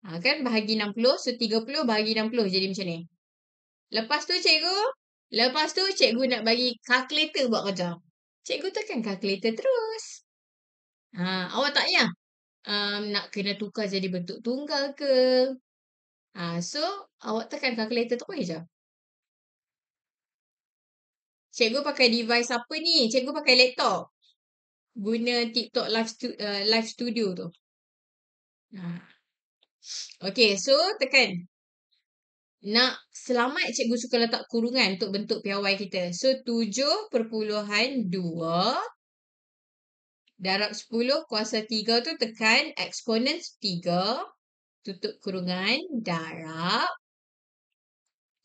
Ha, kan bahagi 60. So 30 bahagi 60 jadi macam ni. Lepas tu cikgu, lepas tu cikgu nak bagi calculator buat kerja. Cikgu tekan calculator terus. Ha, awak tak payah um, nak kena tukar jadi bentuk tunggal ke. Ha, so, awak tekan calculator terus je. Cikgu pakai device apa ni? Cikgu pakai laptop. Guna TikTok live, stu- uh, live studio tu. Ha. Okay, so tekan nak selamat cikgu suka letak kurungan untuk bentuk piawai kita. So perpuluhan 7.2 darab 10 kuasa 3 tu tekan eksponen 3 tutup kurungan darab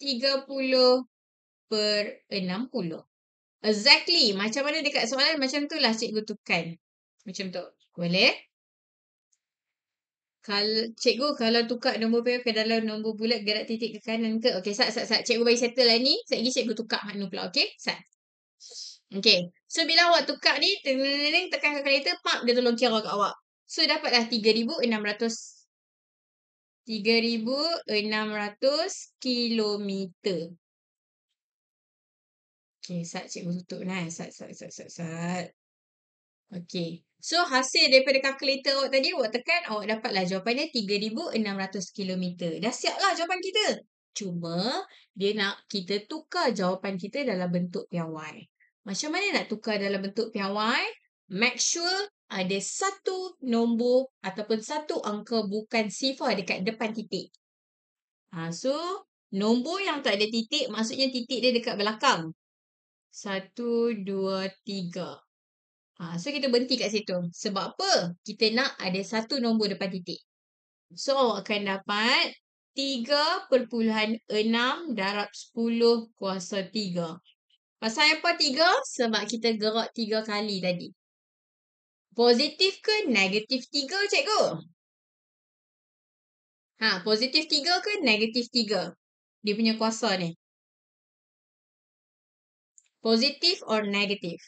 30 per 60. Exactly. Macam mana dekat soalan macam tu lah cikgu tukan. Macam tu. Boleh? Kalau cikgu kalau tukar nombor PO ke dalam nombor bulat gerak titik ke kanan ke? Okey, sat sat sat. Cikgu bagi settle lah ni. Sat lagi cikgu tukar nombor pula, okey? Sat. Okey. So bila awak tukar ni, tekan tekan kalkulator, pak dia tolong kira kat awak. So dapatlah 3600 3600 kilometer. Okey, sat cikgu tutup nah. Sat sat sat sat. sat. Okey. So hasil daripada calculator awak tadi, awak tekan, awak dapatlah jawapannya 3,600 km. Dah siap lah jawapan kita. Cuma dia nak kita tukar jawapan kita dalam bentuk piawai. Macam mana nak tukar dalam bentuk piawai? Make sure ada satu nombor ataupun satu angka bukan sifar dekat depan titik. Ha, so, nombor yang tak ada titik maksudnya titik dia dekat belakang. Satu, dua, tiga. Ha, so kita berhenti kat situ. Sebab apa? Kita nak ada satu nombor depan titik. So awak akan dapat 3.6 darab 10 kuasa 3. Pasal apa 3? Sebab kita gerak 3 kali tadi. Positif ke negatif 3 cikgu? Ha, positif 3 ke negatif 3? Dia punya kuasa ni. Positif or negative?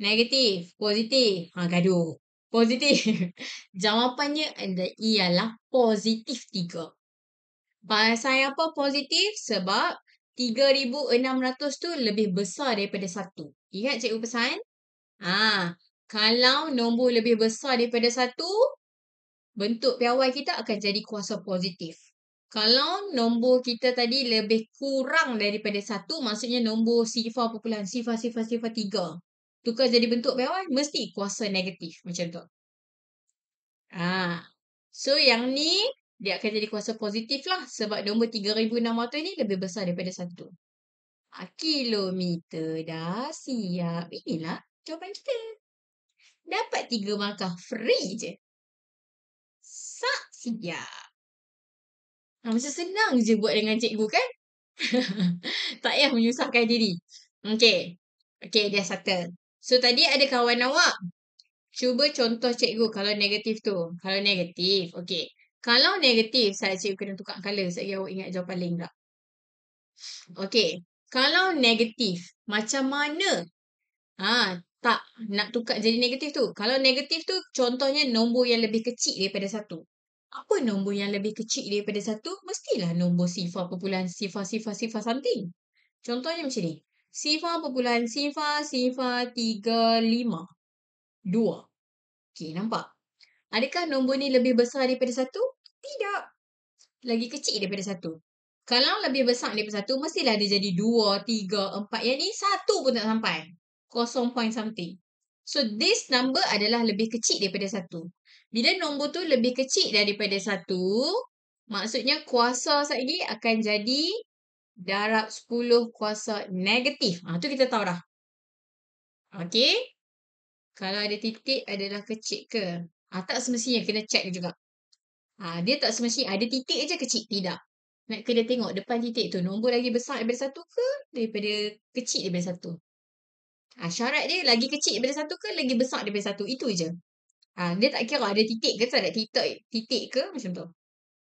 Negatif. Positif. Ha, gaduh. Positif. Jawapannya anda ialah positif tiga. Bahasa yang apa positif? Sebab 3,600 tu lebih besar daripada satu. Ingat cikgu pesan? Ha, kalau nombor lebih besar daripada satu, bentuk piawai kita akan jadi kuasa positif. Kalau nombor kita tadi lebih kurang daripada satu, maksudnya nombor sifar pukulan, sifar, sifar, sifar tiga tukar jadi bentuk bawah kan, mesti kuasa negatif macam tu. Ah. So yang ni dia akan jadi kuasa positif lah sebab nombor 3600 ni lebih besar daripada satu. Ah, kilometer dah siap. Inilah jawapan kita. Dapat tiga markah free je. Sak siap. Ha, macam senang je buat dengan cikgu kan? tak payah menyusahkan diri. Okay. Okay, dia settle. So tadi ada kawan awak. Cuba contoh cikgu kalau negatif tu. Kalau negatif. Okay. Kalau negatif, saya cikgu kena tukar color. Saya awak ingat jawapan lain tak? Okay. Kalau negatif, macam mana? Ah, ha, tak nak tukar jadi negatif tu. Kalau negatif tu, contohnya nombor yang lebih kecil daripada satu. Apa nombor yang lebih kecil daripada satu? Mestilah nombor sifar, perpuluhan sifar, sifar, sifar something. Contohnya macam ni. Sifar perpuluhan sifar, sifar 3, 5. 2. Okey, nampak? Adakah nombor ni lebih besar daripada 1? Tidak. Lagi kecil daripada 1. Kalau lebih besar daripada 1, mestilah dia jadi 2, 3, 4. Yang ni 1 pun tak sampai. 0 point something. So, this number adalah lebih kecil daripada 1. Bila nombor tu lebih kecil daripada 1, maksudnya kuasa satgi akan jadi darab 10 kuasa negatif. Ha, tu kita tahu dah. Okey. Kalau ada titik adalah kecil ke? Ha, tak semestinya kena check juga. Ha, dia tak semestinya ada titik aja kecil. Tidak. Nak kena tengok depan titik tu nombor lagi besar daripada satu ke daripada kecil daripada satu. Ha, syarat dia lagi kecil daripada satu ke lagi besar daripada satu. Itu je. Ha, dia tak kira ada titik ke tak ada titik, titik ke macam tu.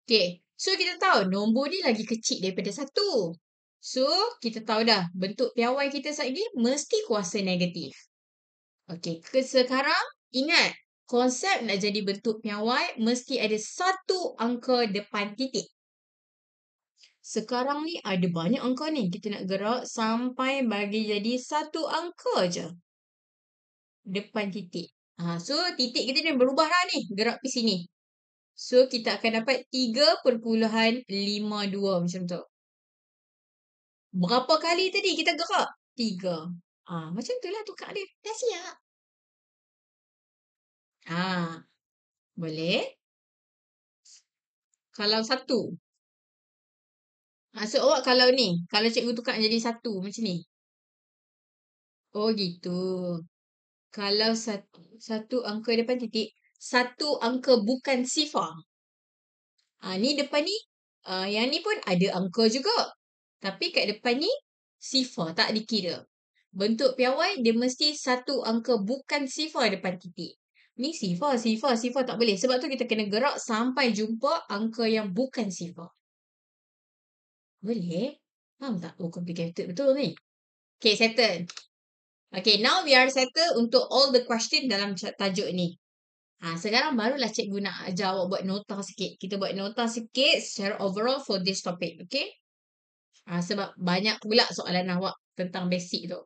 Okay. So kita tahu nombor ni lagi kecil daripada satu. So kita tahu dah bentuk piawai kita saat ini mesti kuasa negatif. Okey, ke sekarang ingat konsep nak jadi bentuk piawai mesti ada satu angka depan titik. Sekarang ni ada banyak angka ni. Kita nak gerak sampai bagi jadi satu angka je. Depan titik. Ha, so titik kita ni berubah lah ni. Gerak pergi sini. So kita akan dapat 3.52 macam tu. Berapa kali tadi kita gerak? 3. Ah ha, macam lah tukar dia. Dah siap. Ah. Ha, boleh. Kalau satu. Maksud ah, awak kalau ni, kalau cikgu tukar jadi satu macam ni. Oh gitu. Kalau satu, satu angka depan titik, satu angka bukan sifar. Ha, ah, ni depan ni, uh, yang ni pun ada angka juga. Tapi kat depan ni, sifar tak dikira. Bentuk piawai, dia mesti satu angka bukan sifar depan titik. Ni sifar, sifar, sifar tak boleh. Sebab tu kita kena gerak sampai jumpa angka yang bukan sifar. Boleh? Faham tak? Oh, complicated betul ni. Okay, settle. Okay, now we are settle untuk all the question dalam tajuk ni. Ha, sekarang barulah cikgu nak jawab buat nota sikit. Kita buat nota sikit secara overall for this topic. Okay? Ha, sebab banyak pula soalan awak tentang basic tu.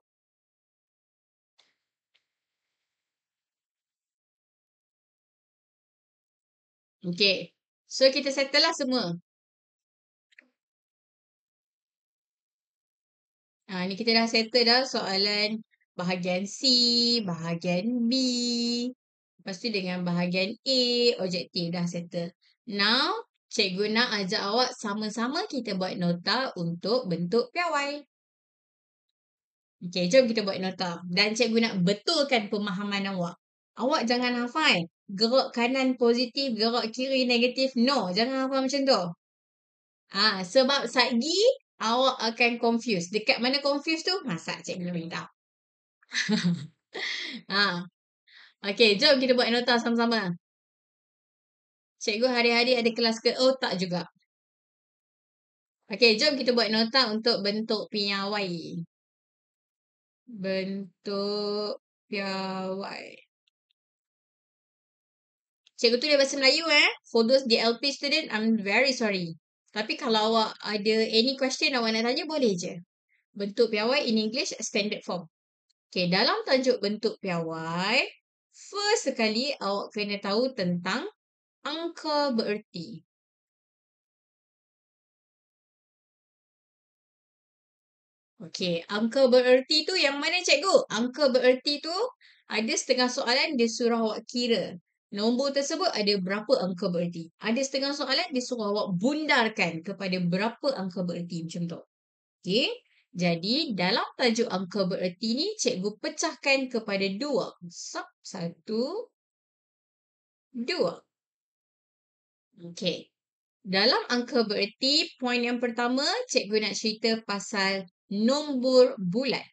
Okay. So kita settle lah semua. Ha, ni kita dah settle dah soalan bahagian C, bahagian B. Lepas tu dengan bahagian A, objektif dah settle. Now, cikgu nak ajak awak sama-sama kita buat nota untuk bentuk piawai. Okay, jom kita buat nota. Dan cikgu nak betulkan pemahaman awak. Awak jangan hafal. Gerak kanan positif, gerak kiri negatif. No, jangan hafal macam tu. Ah, sebab satgi awak akan confused. Dekat mana confuse tu? Masak cikgu minta. ah, Okay, jom kita buat nota sama-sama. Cikgu hari-hari ada kelas ke? Oh, tak juga. Okay, jom kita buat nota untuk bentuk piawai. Bentuk piawai. Cikgu tu dia bahasa Melayu eh. For those DLP student, I'm very sorry. Tapi kalau awak ada any question awak nak tanya, boleh je. Bentuk piawai in English, standard form. Okay, dalam tajuk bentuk piawai, first sekali awak kena tahu tentang angka bererti. Okey, angka bererti tu yang mana cikgu? Angka bererti tu ada setengah soalan dia suruh awak kira. Nombor tersebut ada berapa angka bererti. Ada setengah soalan dia suruh awak bundarkan kepada berapa angka bererti macam tu. Okey. Jadi dalam tajuk angka bererti ni cikgu pecahkan kepada dua. Sub satu, dua. Okey. Dalam angka bererti, poin yang pertama cikgu nak cerita pasal nombor bulan.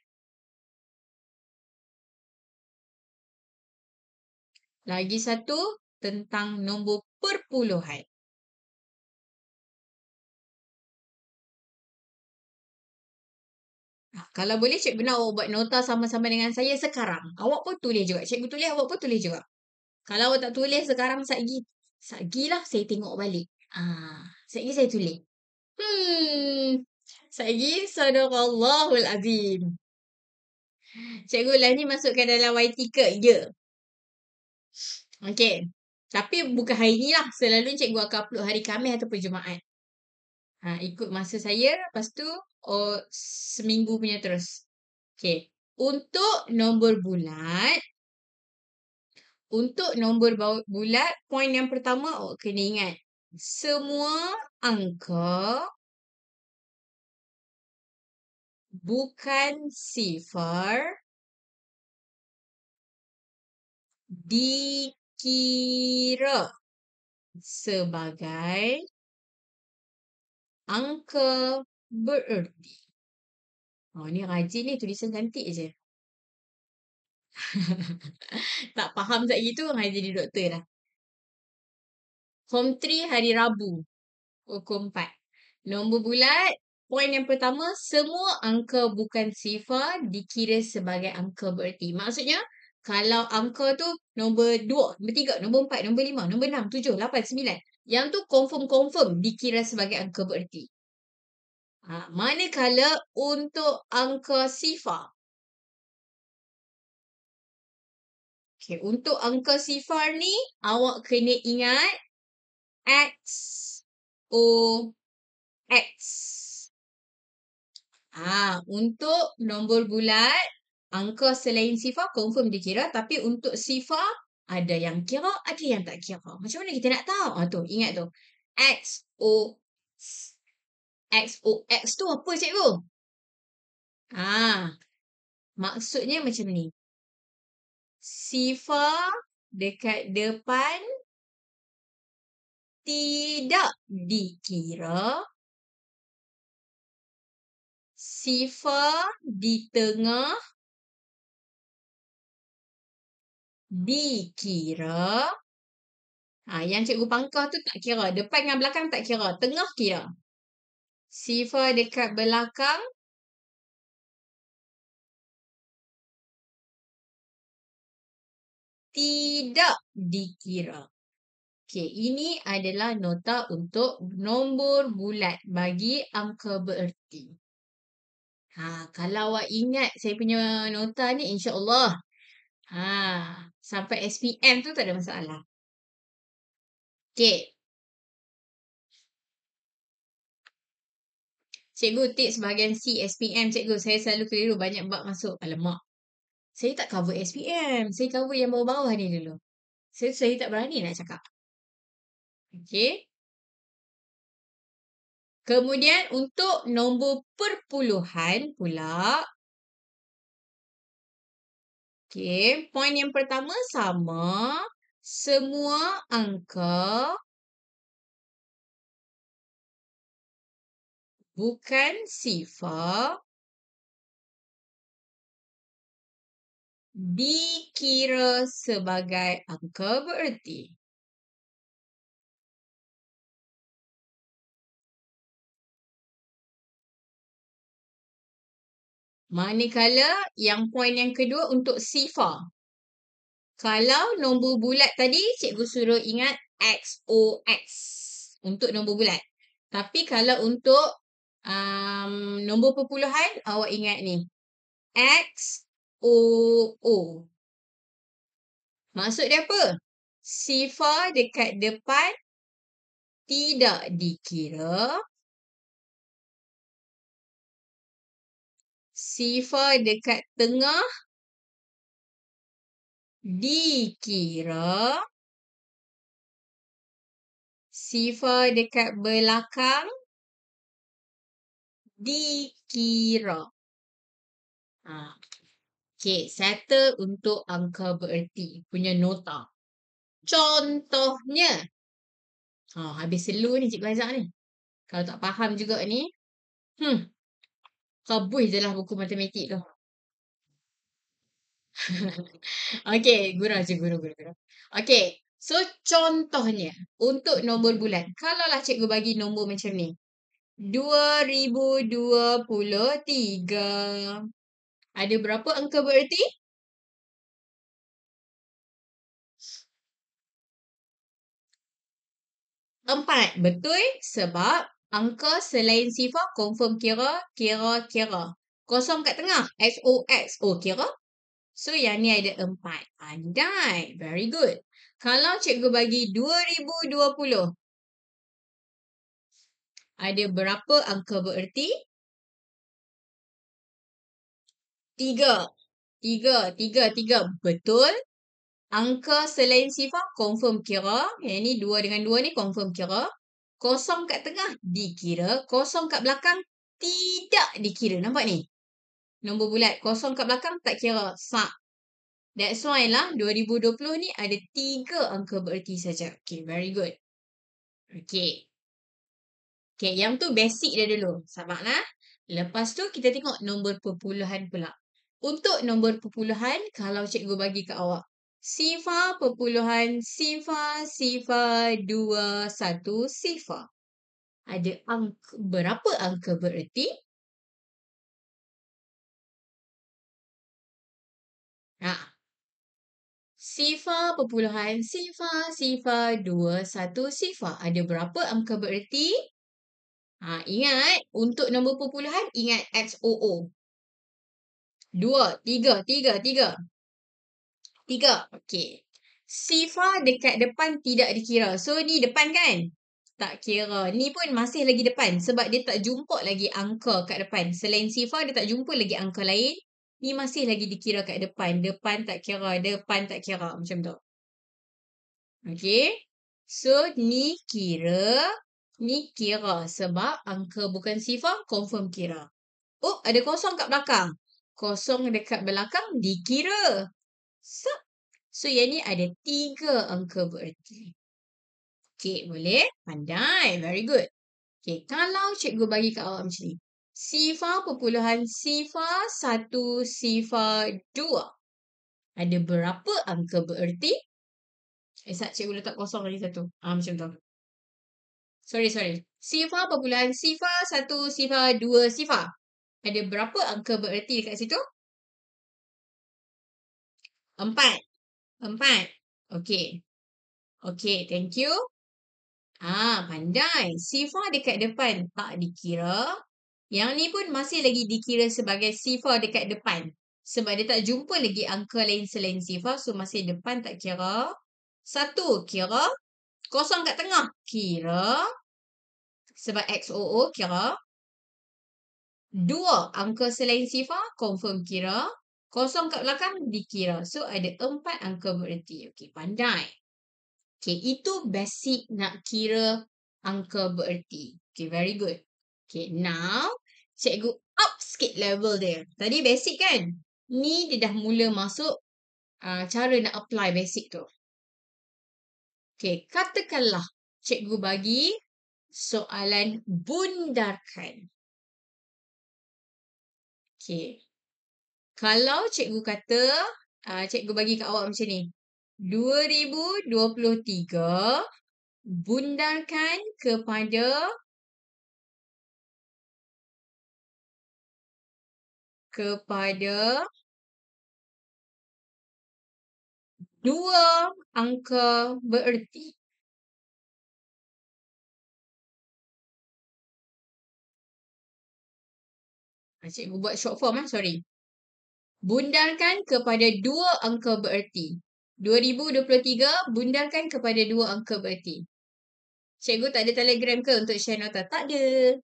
Lagi satu tentang nombor perpuluhan. Kalau boleh cikgu nak awak buat nota sama-sama dengan saya sekarang. Awak pun tulis juga. Cikgu tulis, awak pun tulis juga. Kalau awak tak tulis sekarang, satgi. Satgilah saya tengok balik. Ah, satgi saya tulis. Hmm. Satgi, sadaqallahul azim. Cikgu lah ni masukkan dalam YT ke? Ya. Okay. Tapi bukan hari ni lah. Selalu cikgu akan upload hari Khamis ataupun Jumaat ha, ikut masa saya lepas tu oh, seminggu punya terus. Okay. Untuk nombor bulat, untuk nombor bulat, poin yang pertama awak kena ingat. Semua angka bukan sifar dikira sebagai angka bererti. Oh, ni rajin ni tulisan cantik je. tak faham tak gitu orang jadi doktor lah. Form 3 hari Rabu. Pukul 4. Nombor bulat. Poin yang pertama, semua angka bukan sifar dikira sebagai angka bererti. Maksudnya, kalau angka tu nombor 2, nombor 3, nombor 4, nombor 5, nombor 6, 7, 8, 9. Yang tu confirm-confirm dikira sebagai angka bererti. Ha, manakala untuk angka sifar. Okay, untuk angka sifar ni, awak kena ingat X, O, X. Ha, untuk nombor bulat, angka selain sifar confirm dikira. Tapi untuk sifar, ada yang kira, ada yang tak kira. Macam mana kita nak tahu? Ha, tu, ingat tu. X, O, X, O, X tu apa cikgu? Ha, maksudnya macam ni. Sifar dekat depan tidak dikira. Sifar di tengah dikira. Ha, yang cikgu pangkah tu tak kira. Depan dengan belakang tak kira. Tengah kira. Sifar dekat belakang. Tidak dikira. Okey, ini adalah nota untuk nombor bulat bagi angka bererti. Ha, kalau awak ingat saya punya nota ni, insyaAllah Ha, sampai SPM tu tak ada masalah. Okay. Cikgu take sebahagian C SPM. Cikgu, saya selalu keliru banyak bab masuk. Alamak. Saya tak cover SPM. Saya cover yang bawah-bawah ni dulu. Saya, saya tak berani nak cakap. Okay. Kemudian untuk nombor perpuluhan pula. Okey, poin yang pertama sama. Semua angka bukan sifar dikira sebagai angka bererti. Manakala yang poin yang kedua untuk sifa. Kalau nombor bulat tadi, cikgu suruh ingat XOX untuk nombor bulat. Tapi kalau untuk um, nombor perpuluhan, awak ingat ni. XOO. Maksud dia apa? Sifar dekat depan tidak dikira sifa dekat tengah dikira sifa dekat belakang dikira. Ha. Okay, settle untuk angka bererti punya nota. Contohnya, ha, habis selu ni Cik Azhar ni. Kalau tak faham juga ni, hmm, Habis je lah buku matematik tu. okay, guru aja guru, guru, Okay, so contohnya untuk nombor bulan. kalau Kalaulah cikgu bagi nombor macam ni. 2023. Ada berapa angka bererti? Empat. Betul sebab Angka selain sifar confirm kira, kira, kira. Kosong kat tengah. x o x o oh, kira. So, yang ni ada empat. Pandai. Very good. Kalau cikgu bagi 2020. Ada berapa angka bererti? Tiga. Tiga, tiga, tiga. Betul. Angka selain sifar confirm kira. Yang ni dua dengan dua ni confirm kira kosong kat tengah dikira, kosong kat belakang tidak dikira. Nampak ni? Nombor bulat kosong kat belakang tak kira. Sak. That's why lah 2020 ni ada tiga angka bererti saja. Okay, very good. Okay. Okay, yang tu basic dah dulu. Sabar lah. Lepas tu kita tengok nombor perpuluhan pula. Untuk nombor perpuluhan, kalau cikgu bagi kat awak, Sifa perpuluhan sifa sifa dua satu sifa. Ada angka, berapa angka bererti? Nah. Ha. Sifa perpuluhan sifa sifa dua satu sifa. Ada berapa angka bererti? Ha, ingat, untuk nombor perpuluhan, ingat XOO. Dua, tiga, tiga, tiga. Tiga. Okey. Sifa dekat depan tidak dikira. So ni depan kan? Tak kira. Ni pun masih lagi depan sebab dia tak jumpa lagi angka kat depan. Selain sifa dia tak jumpa lagi angka lain. Ni masih lagi dikira kat depan. Depan tak kira. Depan tak kira. Macam tu. Okey. So ni kira. Ni kira sebab angka bukan sifa confirm kira. Oh ada kosong kat belakang. Kosong dekat belakang dikira. So, so yang ni ada tiga angka bererti. Okay, boleh? Pandai. Very good. Okay, kalau cikgu bagi kat awak macam ni. Sifar perpuluhan sifar satu sifar dua. Ada berapa angka bererti? Eh, sat, cikgu letak kosong lagi satu. Ah, macam tu. Sorry, sorry. Sifar perpuluhan sifar satu sifar dua sifar. Ada berapa angka bererti dekat situ? Empat. Empat. Okay. Okay, thank you. Ah, pandai. Sifar dekat depan tak dikira. Yang ni pun masih lagi dikira sebagai sifar dekat depan. Sebab dia tak jumpa lagi angka lain selain sifar. So, masih depan tak kira. Satu, kira. Kosong kat tengah, kira. Sebab XOO, kira. Dua, angka selain sifar, confirm kira. Kosong kat belakang dikira. So ada empat angka bererti. Okey, pandai. Okey, itu basic nak kira angka bererti. Okey, very good. Okey, now cikgu up sikit level dia. Tadi basic kan? Ni dia dah mula masuk uh, cara nak apply basic tu. Okey, katakanlah cikgu bagi soalan bundarkan. Okey kalau cikgu kata, uh, cikgu bagi kat awak macam ni. 2023 bundarkan kepada kepada dua angka bererti. Ah, cikgu buat short form, eh, sorry bundarkan kepada dua angka bererti. 2023 bundarkan kepada dua angka bererti. Cikgu tak ada telegram ke untuk share nota? Tak ada.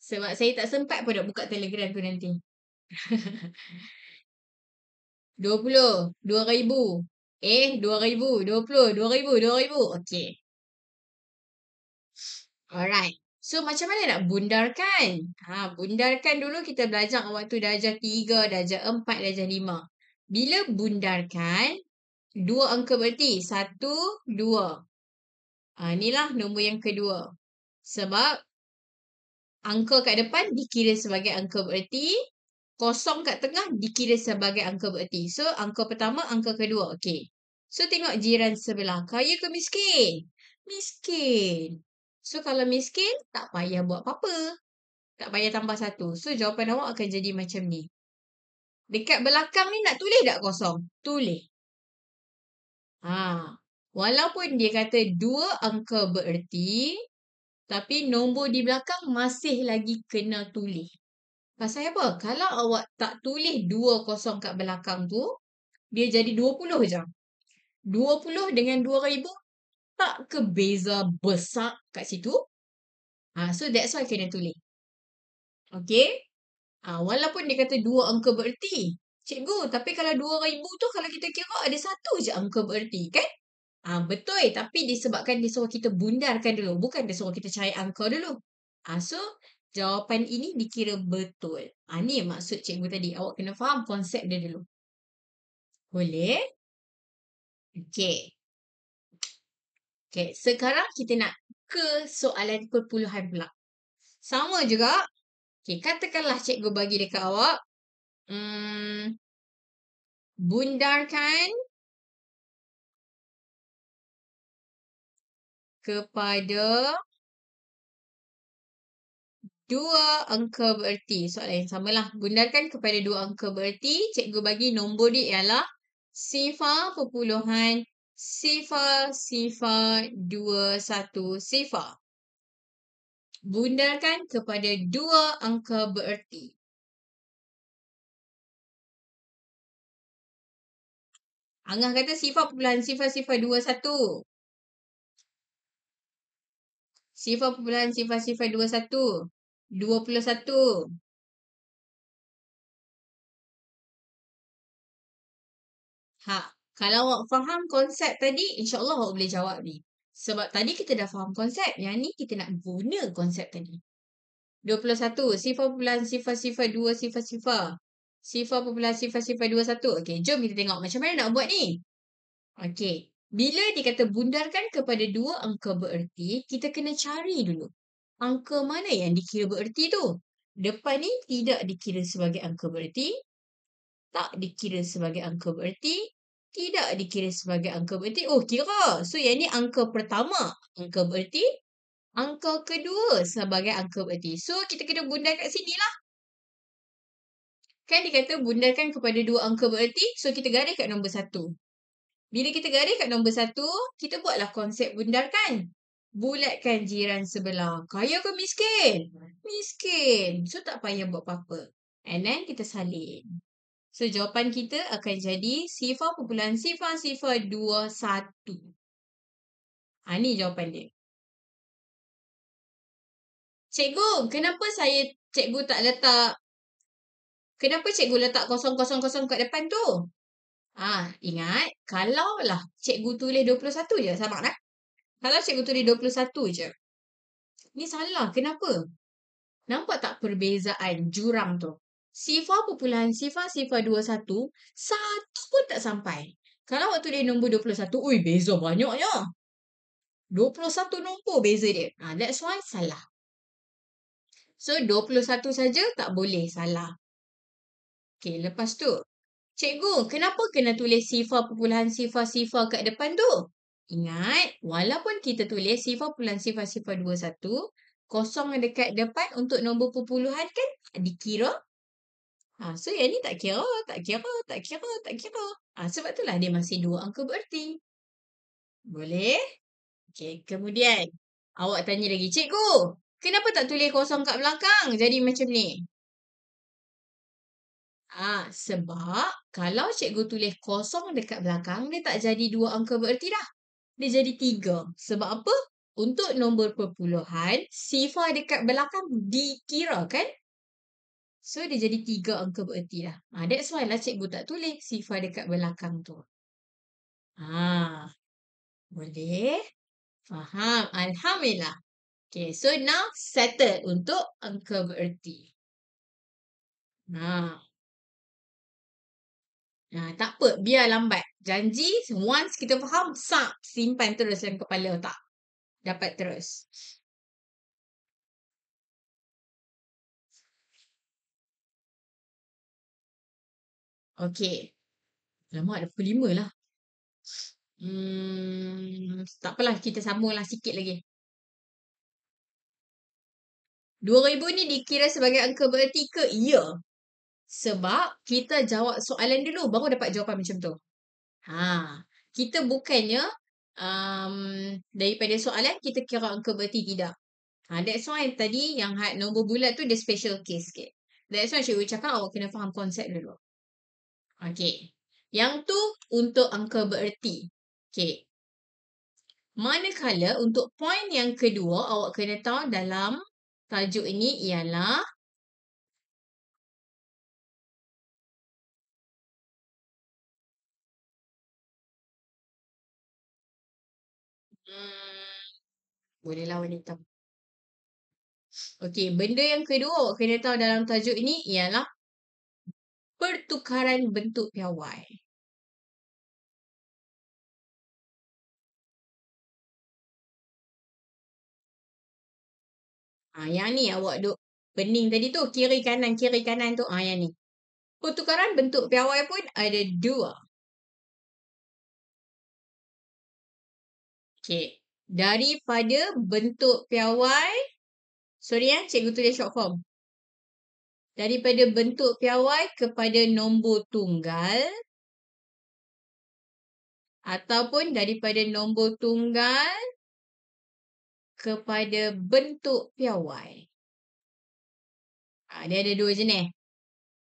Sebab saya tak sempat pun nak buka telegram tu nanti. 20, 2000. Eh, 2000, 20, 2000, 2000. Okay. Alright. So macam mana nak bundarkan? Ha, bundarkan dulu kita belajar waktu darjah 3, darjah 4, darjah 5. Bila bundarkan, dua angka berarti satu dua. Ha, inilah nombor yang kedua. Sebab angka kat depan dikira sebagai angka berarti. Kosong kat tengah dikira sebagai angka berarti. So angka pertama, angka kedua. Okay. So tengok jiran sebelah. Kaya ke miskin? Miskin. So kalau miskin, tak payah buat apa-apa. Tak payah tambah satu. So jawapan awak akan jadi macam ni. Dekat belakang ni nak tulis tak kosong? Tulis. Ha. Walaupun dia kata dua angka bererti, tapi nombor di belakang masih lagi kena tulis. Pasal apa? Kalau awak tak tulis dua kosong kat belakang tu, dia jadi dua puluh je. Dua puluh dengan dua ribu tak ke beza besar kat situ? Ha, so that's why kena tulis. Okay? Ha, walaupun dia kata dua angka bererti. Cikgu, tapi kalau dua ribu tu kalau kita kira ada satu je angka bererti, kan? Ha, betul, tapi disebabkan dia suruh kita bundarkan dulu. Bukan dia suruh kita cari angka dulu. Ha, so, jawapan ini dikira betul. Ha, ni maksud cikgu tadi. Awak kena faham konsep dia dulu. Boleh? Okay. Okay, sekarang kita nak ke soalan perpuluhan pula. Sama juga. Okay, katakanlah cikgu bagi dekat awak. Hmm, bundarkan kepada dua angka bererti. Soalan yang samalah. Bundarkan kepada dua angka bererti. Cikgu bagi nombor dia ialah sifar perpuluhan sifar, sifar, dua, satu, sifar. Bundarkan kepada dua angka bererti. Angah kata sifar perpuluhan sifar, sifar, dua, satu. Sifar perpuluhan sifar, sifar, dua, satu. Dua puluh satu. Ha, kalau awak faham konsep tadi, insyaAllah awak boleh jawab ni. Sebab tadi kita dah faham konsep, yang ni kita nak guna konsep tadi. 21. Sifar pembelahan sifar-sifar dua sifar-sifar. Sifar pembelahan sifar-sifar dua satu. Okey, jom kita tengok macam mana nak buat ni. Okey, bila dikata bundarkan kepada dua angka bererti, kita kena cari dulu. Angka mana yang dikira bererti tu? Depan ni tidak dikira sebagai angka bererti. Tak dikira sebagai angka bererti tidak dikira sebagai angka berarti. Oh, kira. So, yang ni angka pertama. Angka berarti. Angka kedua sebagai angka berarti. So, kita kena bundar kat sini lah. Kan dikata bundarkan kepada dua angka berarti. So, kita garis kat nombor satu. Bila kita garis kat nombor satu, kita buatlah konsep bundarkan. Bulatkan jiran sebelah. Kaya ke miskin? Miskin. So, tak payah buat apa-apa. And then, kita salin. So, jawapan kita akan jadi sifar perpuluhan sifar sifar 2, 1. Ha, ni jawapan dia. Cikgu, kenapa saya cikgu tak letak... Kenapa cikgu letak kosong kosong kosong kat depan tu? Ah, ingat, kalau kalaulah cikgu tulis 21 je, sabar lah. Kalau cikgu tulis 21 je. Ni salah, kenapa? Nampak tak perbezaan jurang tu? sifar perpuluhan sifar sifar 21, satu pun tak sampai. Kalau waktu dia nombor 21, ui beza banyaknya. 21 nombor beza dia. Ha, that's why salah. So, 21 saja tak boleh salah. Okay, lepas tu. Cikgu, kenapa kena tulis sifar perpuluhan sifar-sifar kat depan tu? Ingat, walaupun kita tulis sifar perpuluhan sifar-sifar 21, kosong dekat depan untuk nombor perpuluhan kan dikira Ha, so yang ni tak kira, tak kira, tak kira, tak kira. Ha, sebab tu lah dia masih dua angka bererti. Boleh? Okey, kemudian awak tanya lagi, cikgu, kenapa tak tulis kosong kat belakang jadi macam ni? Ah, ha, sebab kalau cikgu tulis kosong dekat belakang, dia tak jadi dua angka bererti dah. Dia jadi tiga. Sebab apa? Untuk nombor perpuluhan, sifar dekat belakang dikira kan? So dia jadi tiga angka bererti lah. Ha, that's why lah cikgu tak tulis sifar dekat belakang tu. Ha, boleh? Faham? Alhamdulillah. Okay, so now settle untuk angka bererti. Ha. ha. tak apa, biar lambat. Janji, once kita faham, sap, simpan terus dalam kepala otak. Dapat terus. Okay. lama ada pukul lima lah. Hmm, tak apalah, kita sambung lah sikit lagi. Dua ribu ni dikira sebagai angka berarti ke? Ya. Sebab kita jawab soalan dulu baru dapat jawapan macam tu. Ha, kita bukannya um, daripada soalan kita kira angka berarti tidak. Ha, that's why tadi yang had nombor bulat tu dia special case sikit. That's why cikgu cakap awak oh, kena faham konsep dulu. Okay. Yang tu untuk angka bererti. Okay. Manakala untuk poin yang kedua awak kena tahu dalam tajuk ini ialah Hmm. Bolehlah wanita. Okey, benda yang kedua awak kena tahu dalam tajuk ini ialah pertukaran bentuk piawai. Ha, yang ni awak duk pening tadi tu. Kiri kanan, kiri kanan tu. Ha, yang ni. Pertukaran bentuk piawai pun ada dua. Okay. Daripada bentuk piawai. Sorry ya, cikgu tulis short form daripada bentuk piawai kepada nombor tunggal ataupun daripada nombor tunggal kepada bentuk piawai. Ha, dia ada dua jenis.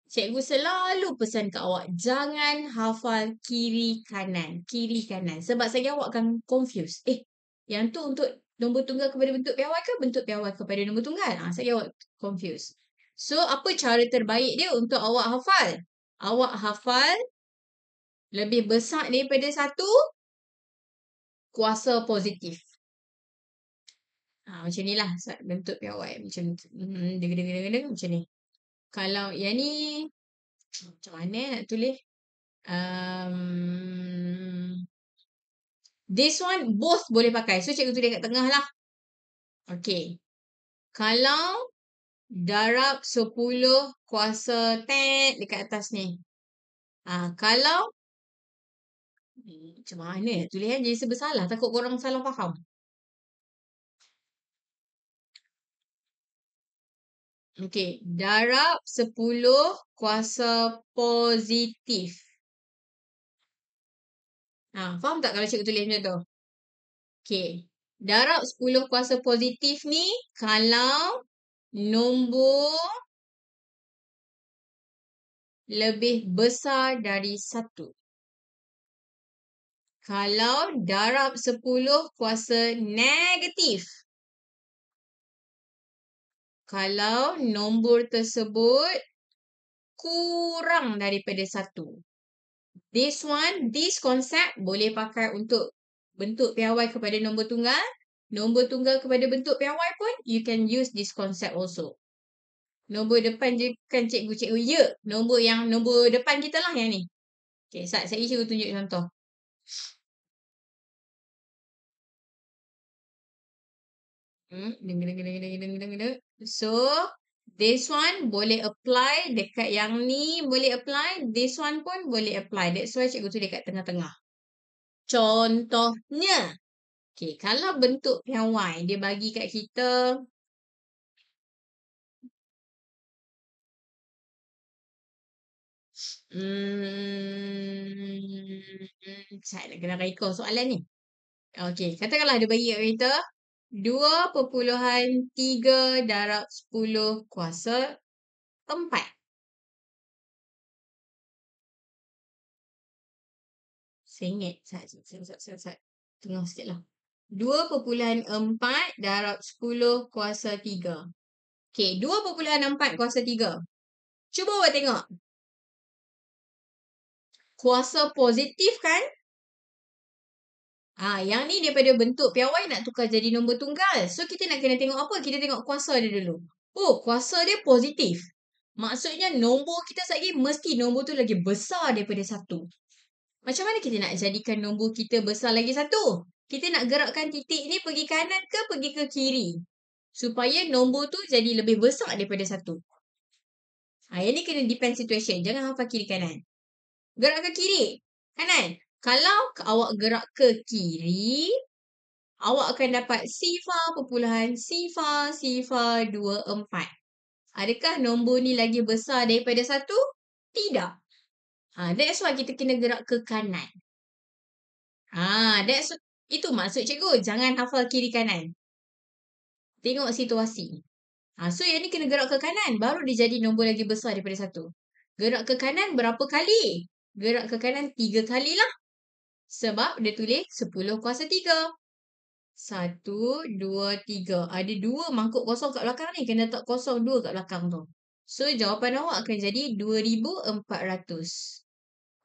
Cikgu selalu pesan ke awak, jangan hafal kiri-kanan, kiri-kanan. Sebab saya awak akan confuse. Eh, yang tu untuk nombor tunggal kepada bentuk piawai ke bentuk piawai kepada nombor tunggal? Ha, saya awak confuse. So, apa cara terbaik dia untuk awak hafal? Awak hafal lebih besar daripada satu kuasa positif. Ha, macam ni lah bentuk piawai. Macam deg deg deg deg macam ni. Kalau yang ni macam mana nak tulis? Um, this one both boleh pakai. So cikgu tulis kat tengah lah. Okay. Kalau darab 10 kuasa tek dekat atas ni. Ah ha, kalau macam mana ya eh? tulis kan? Jadi sebesalah lah. Takut korang salah faham. Okey, Darab 10 kuasa positif. Ha, faham tak kalau cikgu tulis macam tu? Okey, Darab 10 kuasa positif ni kalau nombor lebih besar dari satu. Kalau darab sepuluh kuasa negatif. Kalau nombor tersebut kurang daripada satu. This one, this concept boleh pakai untuk bentuk piawai kepada nombor tunggal. Nombor tunggal kepada bentuk PNY pun, you can use this concept also. Nombor depan je kan cikgu-cikgu. Ya, nombor yang nombor depan kita lah yang ni. Okay, saat saya cikgu tunjuk contoh. Hmm, So, this one boleh apply dekat yang ni boleh apply. This one pun boleh apply. That's why cikgu tu dekat tengah-tengah. Contohnya, Okay, kalau bentuk piawai dia bagi kat kita. Hmm, saya nak kena rekod soalan ni. Okay, katakanlah dia bagi kat kita. 2.3 darab 10 kuasa 4. Sengit. Sengit. Sengit. Sengit. Sengit. Tengah sikit lah. 2.4 darab 10 kuasa 3. Okay, 2.4 kuasa 3. Cuba awak tengok. Kuasa positif kan? Ah, Yang ni daripada bentuk piawai nak tukar jadi nombor tunggal. So, kita nak kena tengok apa? Kita tengok kuasa dia dulu. Oh, kuasa dia positif. Maksudnya nombor kita sekejap mesti nombor tu lagi besar daripada satu, Macam mana kita nak jadikan nombor kita besar lagi satu? kita nak gerakkan titik ni pergi kanan ke pergi ke kiri. Supaya nombor tu jadi lebih besar daripada satu. Ha, yang ni kena depend situation. Jangan hafal kiri kanan. Gerak ke kiri. Kanan. Kalau awak gerak ke kiri, awak akan dapat sifar perpuluhan sifar sifar empat. Adakah nombor ni lagi besar daripada satu? Tidak. Ha, that's why kita kena gerak ke kanan. Ha, that's itu maksud cikgu. Jangan hafal kiri kanan. Tengok situasi. Ha, so yang ni kena gerak ke kanan. Baru dia jadi nombor lagi besar daripada satu. Gerak ke kanan berapa kali? Gerak ke kanan tiga kali lah Sebab dia tulis sepuluh kuasa tiga. Satu, dua, tiga. Ada dua mangkuk kosong kat belakang ni. Kena tak kosong dua kat belakang tu. So jawapan awak akan jadi 2,400.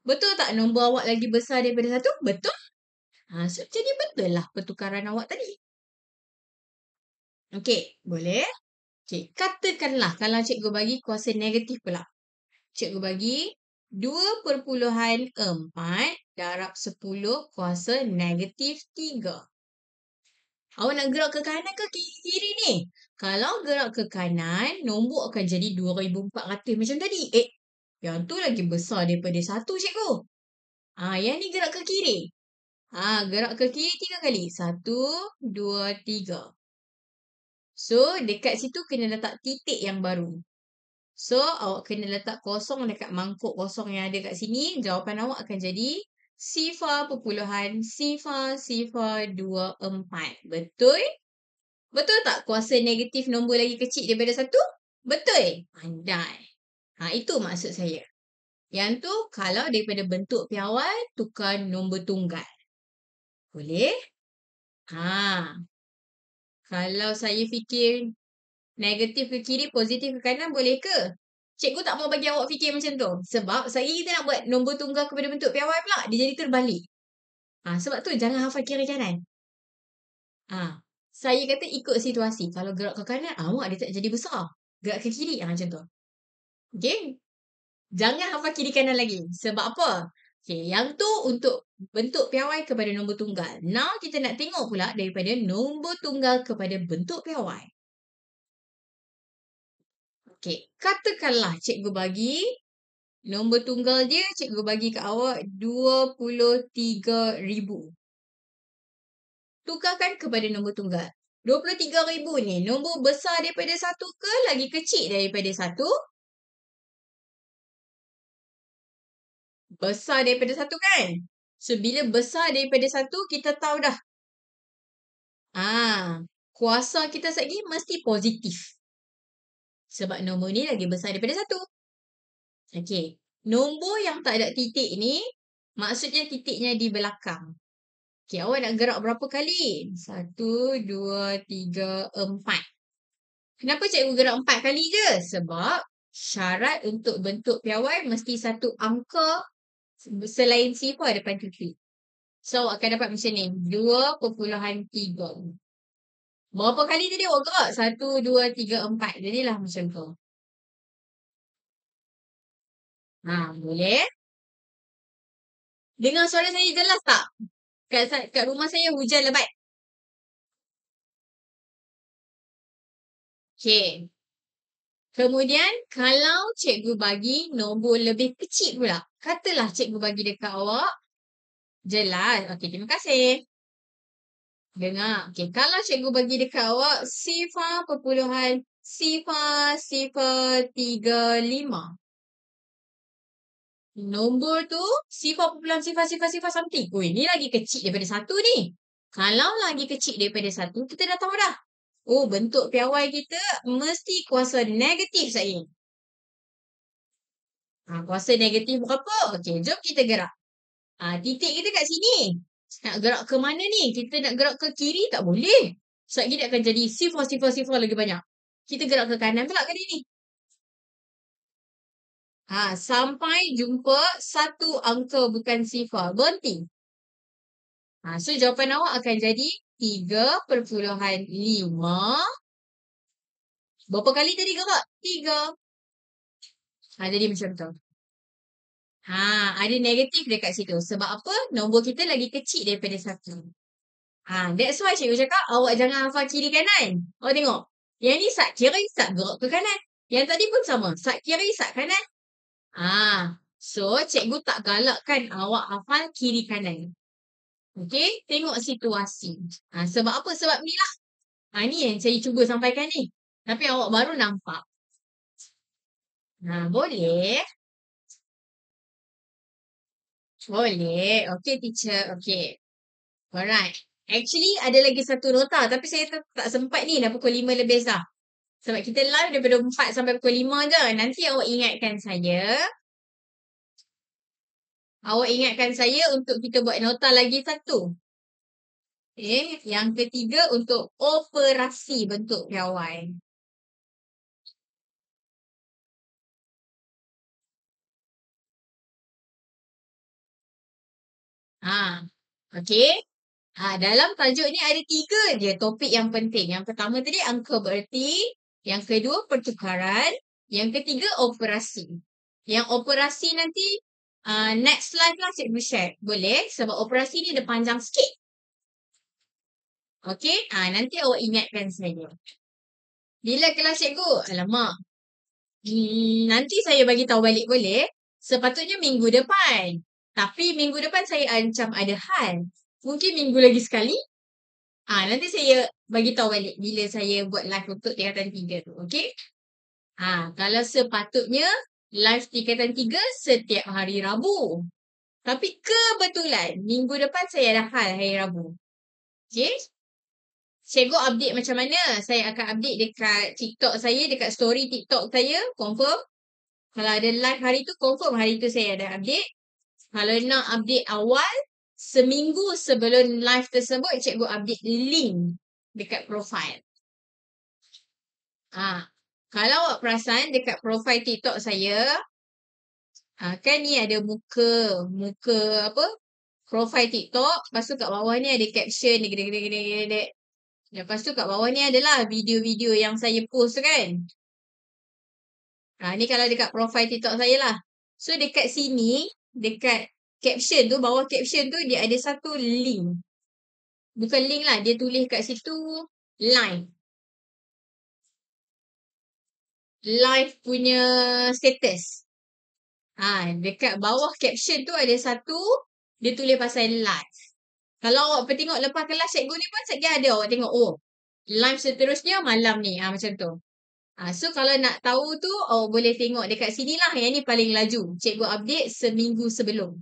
Betul tak nombor awak lagi besar daripada satu? Betul. Ha, so, jadi betul lah pertukaran awak tadi. Okey, boleh? Okey, katakanlah kalau cikgu bagi kuasa negatif pula. Cikgu bagi 2.4 darab 10 kuasa negatif 3. Awak nak gerak ke kanan ke kiri ni? Kalau gerak ke kanan, nombor akan jadi 2,400 macam tadi. Eh, yang tu lagi besar daripada satu cikgu. Ah, yang ni gerak ke kiri ah gerak ke kiri tiga kali. Satu, dua, tiga. So, dekat situ kena letak titik yang baru. So, awak kena letak kosong dekat mangkuk kosong yang ada kat sini. Jawapan awak akan jadi sifar perpuluhan sifar sifar dua empat. Betul? Betul tak kuasa negatif nombor lagi kecil daripada satu? Betul? Pandai. Ha, itu maksud saya. Yang tu kalau daripada bentuk piawai tukar nombor tunggal. Boleh? Ha. Kalau saya fikir negatif ke kiri, positif ke kanan boleh ke? Cikgu tak mau bagi awak fikir macam tu. Sebab saya kita nak buat nombor tunggal kepada bentuk piawai pula. Dia jadi terbalik. Ha, sebab tu jangan hafal kiri kanan. Ha. Saya kata ikut situasi. Kalau gerak ke kanan, awak dia tak jadi besar. Gerak ke kiri, ha, macam tu. Okay? Jangan hafal kiri kanan lagi. Sebab apa? Okay, yang tu untuk bentuk piawai kepada nombor tunggal. Now kita nak tengok pula daripada nombor tunggal kepada bentuk piawai. Okay, katakanlah cikgu bagi nombor tunggal dia, cikgu bagi ke awak ribu. Tukarkan kepada nombor tunggal. ribu ni nombor besar daripada satu ke lagi kecil daripada satu. besar daripada satu kan? So, bila besar daripada satu, kita tahu dah. Ah, kuasa kita sekejap lagi mesti positif. Sebab nombor ni lagi besar daripada satu. Okey, Nombor yang tak ada titik ni, maksudnya titiknya di belakang. Okay, awak nak gerak berapa kali? Satu, dua, tiga, empat. Kenapa cikgu gerak empat kali je? Sebab syarat untuk bentuk piawai mesti satu angka selain C pun ada depan titik. So akan dapat macam ni. 2.3. Berapa kali tadi awak gerak? 1, 2, 3, 4. Jadi lah macam tu. Ha, boleh. Dengar suara saya jelas tak? Kat, kat rumah saya hujan lebat. Okay. Kemudian kalau cikgu bagi nombor lebih kecil pula. Katalah cikgu bagi dekat awak. Jelas. Okey, terima kasih. Dengar. Okey, kalau cikgu bagi dekat awak sifar perpuluhan sifar sifar tiga lima. Nombor tu sifar perpuluhan sifar sifar sifar something. Oh, ini lagi kecil daripada satu ni. Kalau lagi kecil daripada satu, kita dah tahu dah. Oh, bentuk piawai kita mesti kuasa negatif, Sain. Ha, ah, kuasa negatif berapa? Okey, jom kita gerak. Ha, titik kita kat sini. Nak gerak ke mana ni? Kita nak gerak ke kiri? Tak boleh. Sebab kita akan jadi sifar, sifar, sifar lagi banyak. Kita gerak ke kanan pula kali ni. Ha, sampai jumpa satu angka bukan sifar. Berhenti. Ha, so, jawapan awak akan jadi tiga perpuluhan lima, Berapa kali tadi kakak? tiga, Ha, jadi macam tu. Ha, ada negatif dekat situ. Sebab apa? Nombor kita lagi kecil daripada satu, Ha, that's why cikgu cakap awak jangan hafal kiri kanan. Awak tengok. Yang ni sat kiri, sat gerak ke kanan. Yang tadi pun sama. Sat kiri, sat kanan. Ha, so cikgu tak galakkan awak hafal kiri kanan. Okay, tengok situasi. Ha, sebab apa? Sebab ni lah. Ha, ni yang saya cuba sampaikan ni. Tapi awak baru nampak. Ha, boleh. Boleh. Okay, teacher. Okay. Alright. Actually, ada lagi satu nota. Tapi saya tak, tak sempat ni. Dah pukul 5 lebih dah. Sebab kita live daripada 4 sampai pukul 5 je. Nanti awak ingatkan saya. Awak ingatkan saya untuk kita buat nota lagi satu. Okay. Eh, yang ketiga untuk operasi bentuk piawai. Ha. Okay. Ha, dalam tajuk ni ada tiga je topik yang penting. Yang pertama tadi angka bererti. Yang kedua pertukaran. Yang ketiga operasi. Yang operasi nanti Uh, next slide lah cikgu share. Boleh? Sebab operasi ni dia panjang sikit. Okay? Uh, nanti awak ingatkan saya. Bila kelas cikgu? Alamak. Hmm, nanti saya bagi tahu balik boleh? Sepatutnya minggu depan. Tapi minggu depan saya ancam ada hal. Mungkin minggu lagi sekali. Ah uh, Nanti saya bagi tahu balik bila saya buat live untuk tingkatan 3 tu. Okay? Ah uh, Kalau sepatutnya live tiketan tiga setiap hari Rabu. Tapi kebetulan minggu depan saya ada hal hari Rabu. Okay? Cikgu update macam mana? Saya akan update dekat TikTok saya, dekat story TikTok saya. Confirm. Kalau ada live hari tu, confirm hari tu saya ada update. Kalau nak update awal, seminggu sebelum live tersebut, cikgu update link dekat profile. Ah, kalau awak perasan dekat profil TikTok saya, ha, kan ni ada muka, muka apa, profil TikTok. Lepas tu kat bawah ni ada caption, ni, gede gede gede gede Lepas tu kat bawah ni adalah video-video yang saya post kan. Ha, ni kalau dekat profil TikTok saya lah. So dekat sini, dekat caption tu, bawah caption tu dia ada satu link. Bukan link lah, dia tulis kat situ line live punya status. Ha, dekat bawah caption tu ada satu, dia tulis pasal live. Kalau awak pergi tengok lepas kelas cikgu ni pun sekejap ada awak tengok, oh live seterusnya malam ni ha, macam tu. Ha, so kalau nak tahu tu, awak boleh tengok dekat sini lah. Yang ni paling laju. Cikgu update seminggu sebelum.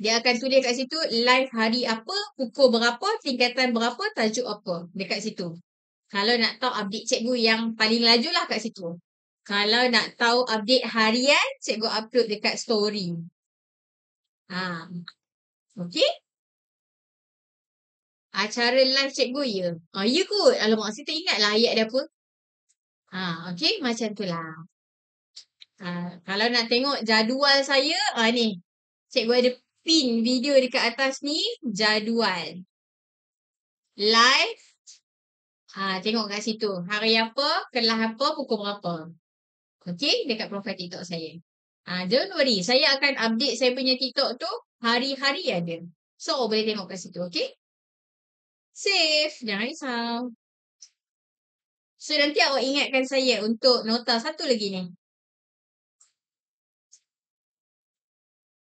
Dia akan tulis kat situ live hari apa, pukul berapa, tingkatan berapa, tajuk apa dekat situ. Kalau nak tahu update cikgu yang paling laju lah kat situ. Kalau nak tahu update harian, cikgu upload dekat story. Ha. Okay? Acara live cikgu ya? Oh, ya kot. Alamak, saya tak ingat lah ayat dia apa. Ha, okay, macam tu lah. Ha, kalau nak tengok jadual saya, ha, ni. Cikgu ada pin video dekat atas ni. Jadual. Live. Ha, tengok kat situ. Hari apa, kelas apa, pukul berapa. Kucing dekat profil TikTok saya. Ha, don't worry. Saya akan update saya punya TikTok tu hari-hari ada. So, boleh tengok kat situ. Okay? Safe. Jangan risau. So, nanti awak ingatkan saya untuk nota satu lagi ni.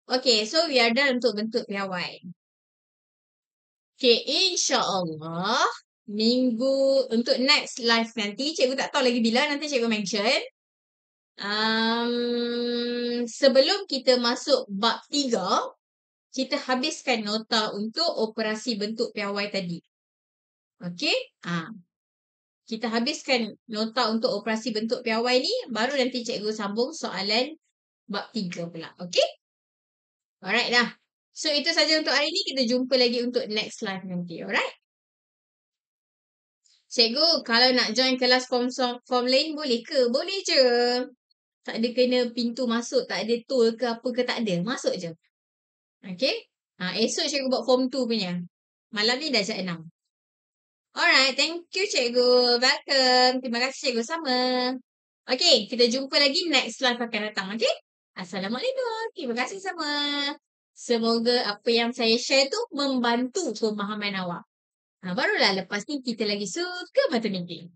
Okay, so we are done untuk bentuk piawai. Okay, insyaAllah minggu untuk next live nanti cikgu tak tahu lagi bila nanti cikgu mention um, sebelum kita masuk bab tiga kita habiskan nota untuk operasi bentuk piawai tadi okey ha. kita habiskan nota untuk operasi bentuk piawai ni baru nanti cikgu sambung soalan bab tiga pula okey alright dah so itu saja untuk hari ni kita jumpa lagi untuk next live nanti alright Cikgu, kalau nak join kelas form, form lain boleh ke? Boleh je. Tak ada kena pintu masuk, tak ada tool ke apa ke tak ada. Masuk je. Okay. Ha, esok cikgu buat form 2 punya. Malam ni dah jat enam. Alright, thank you cikgu. Welcome. Terima kasih cikgu sama. Okay, kita jumpa lagi next live akan datang. Okay? Assalamualaikum. Terima kasih sama. Semoga apa yang saya share tu membantu pemahaman awak. Ha, barulah lepas ni kita lagi suka mata minggu.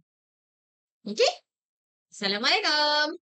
Okay? Assalamualaikum.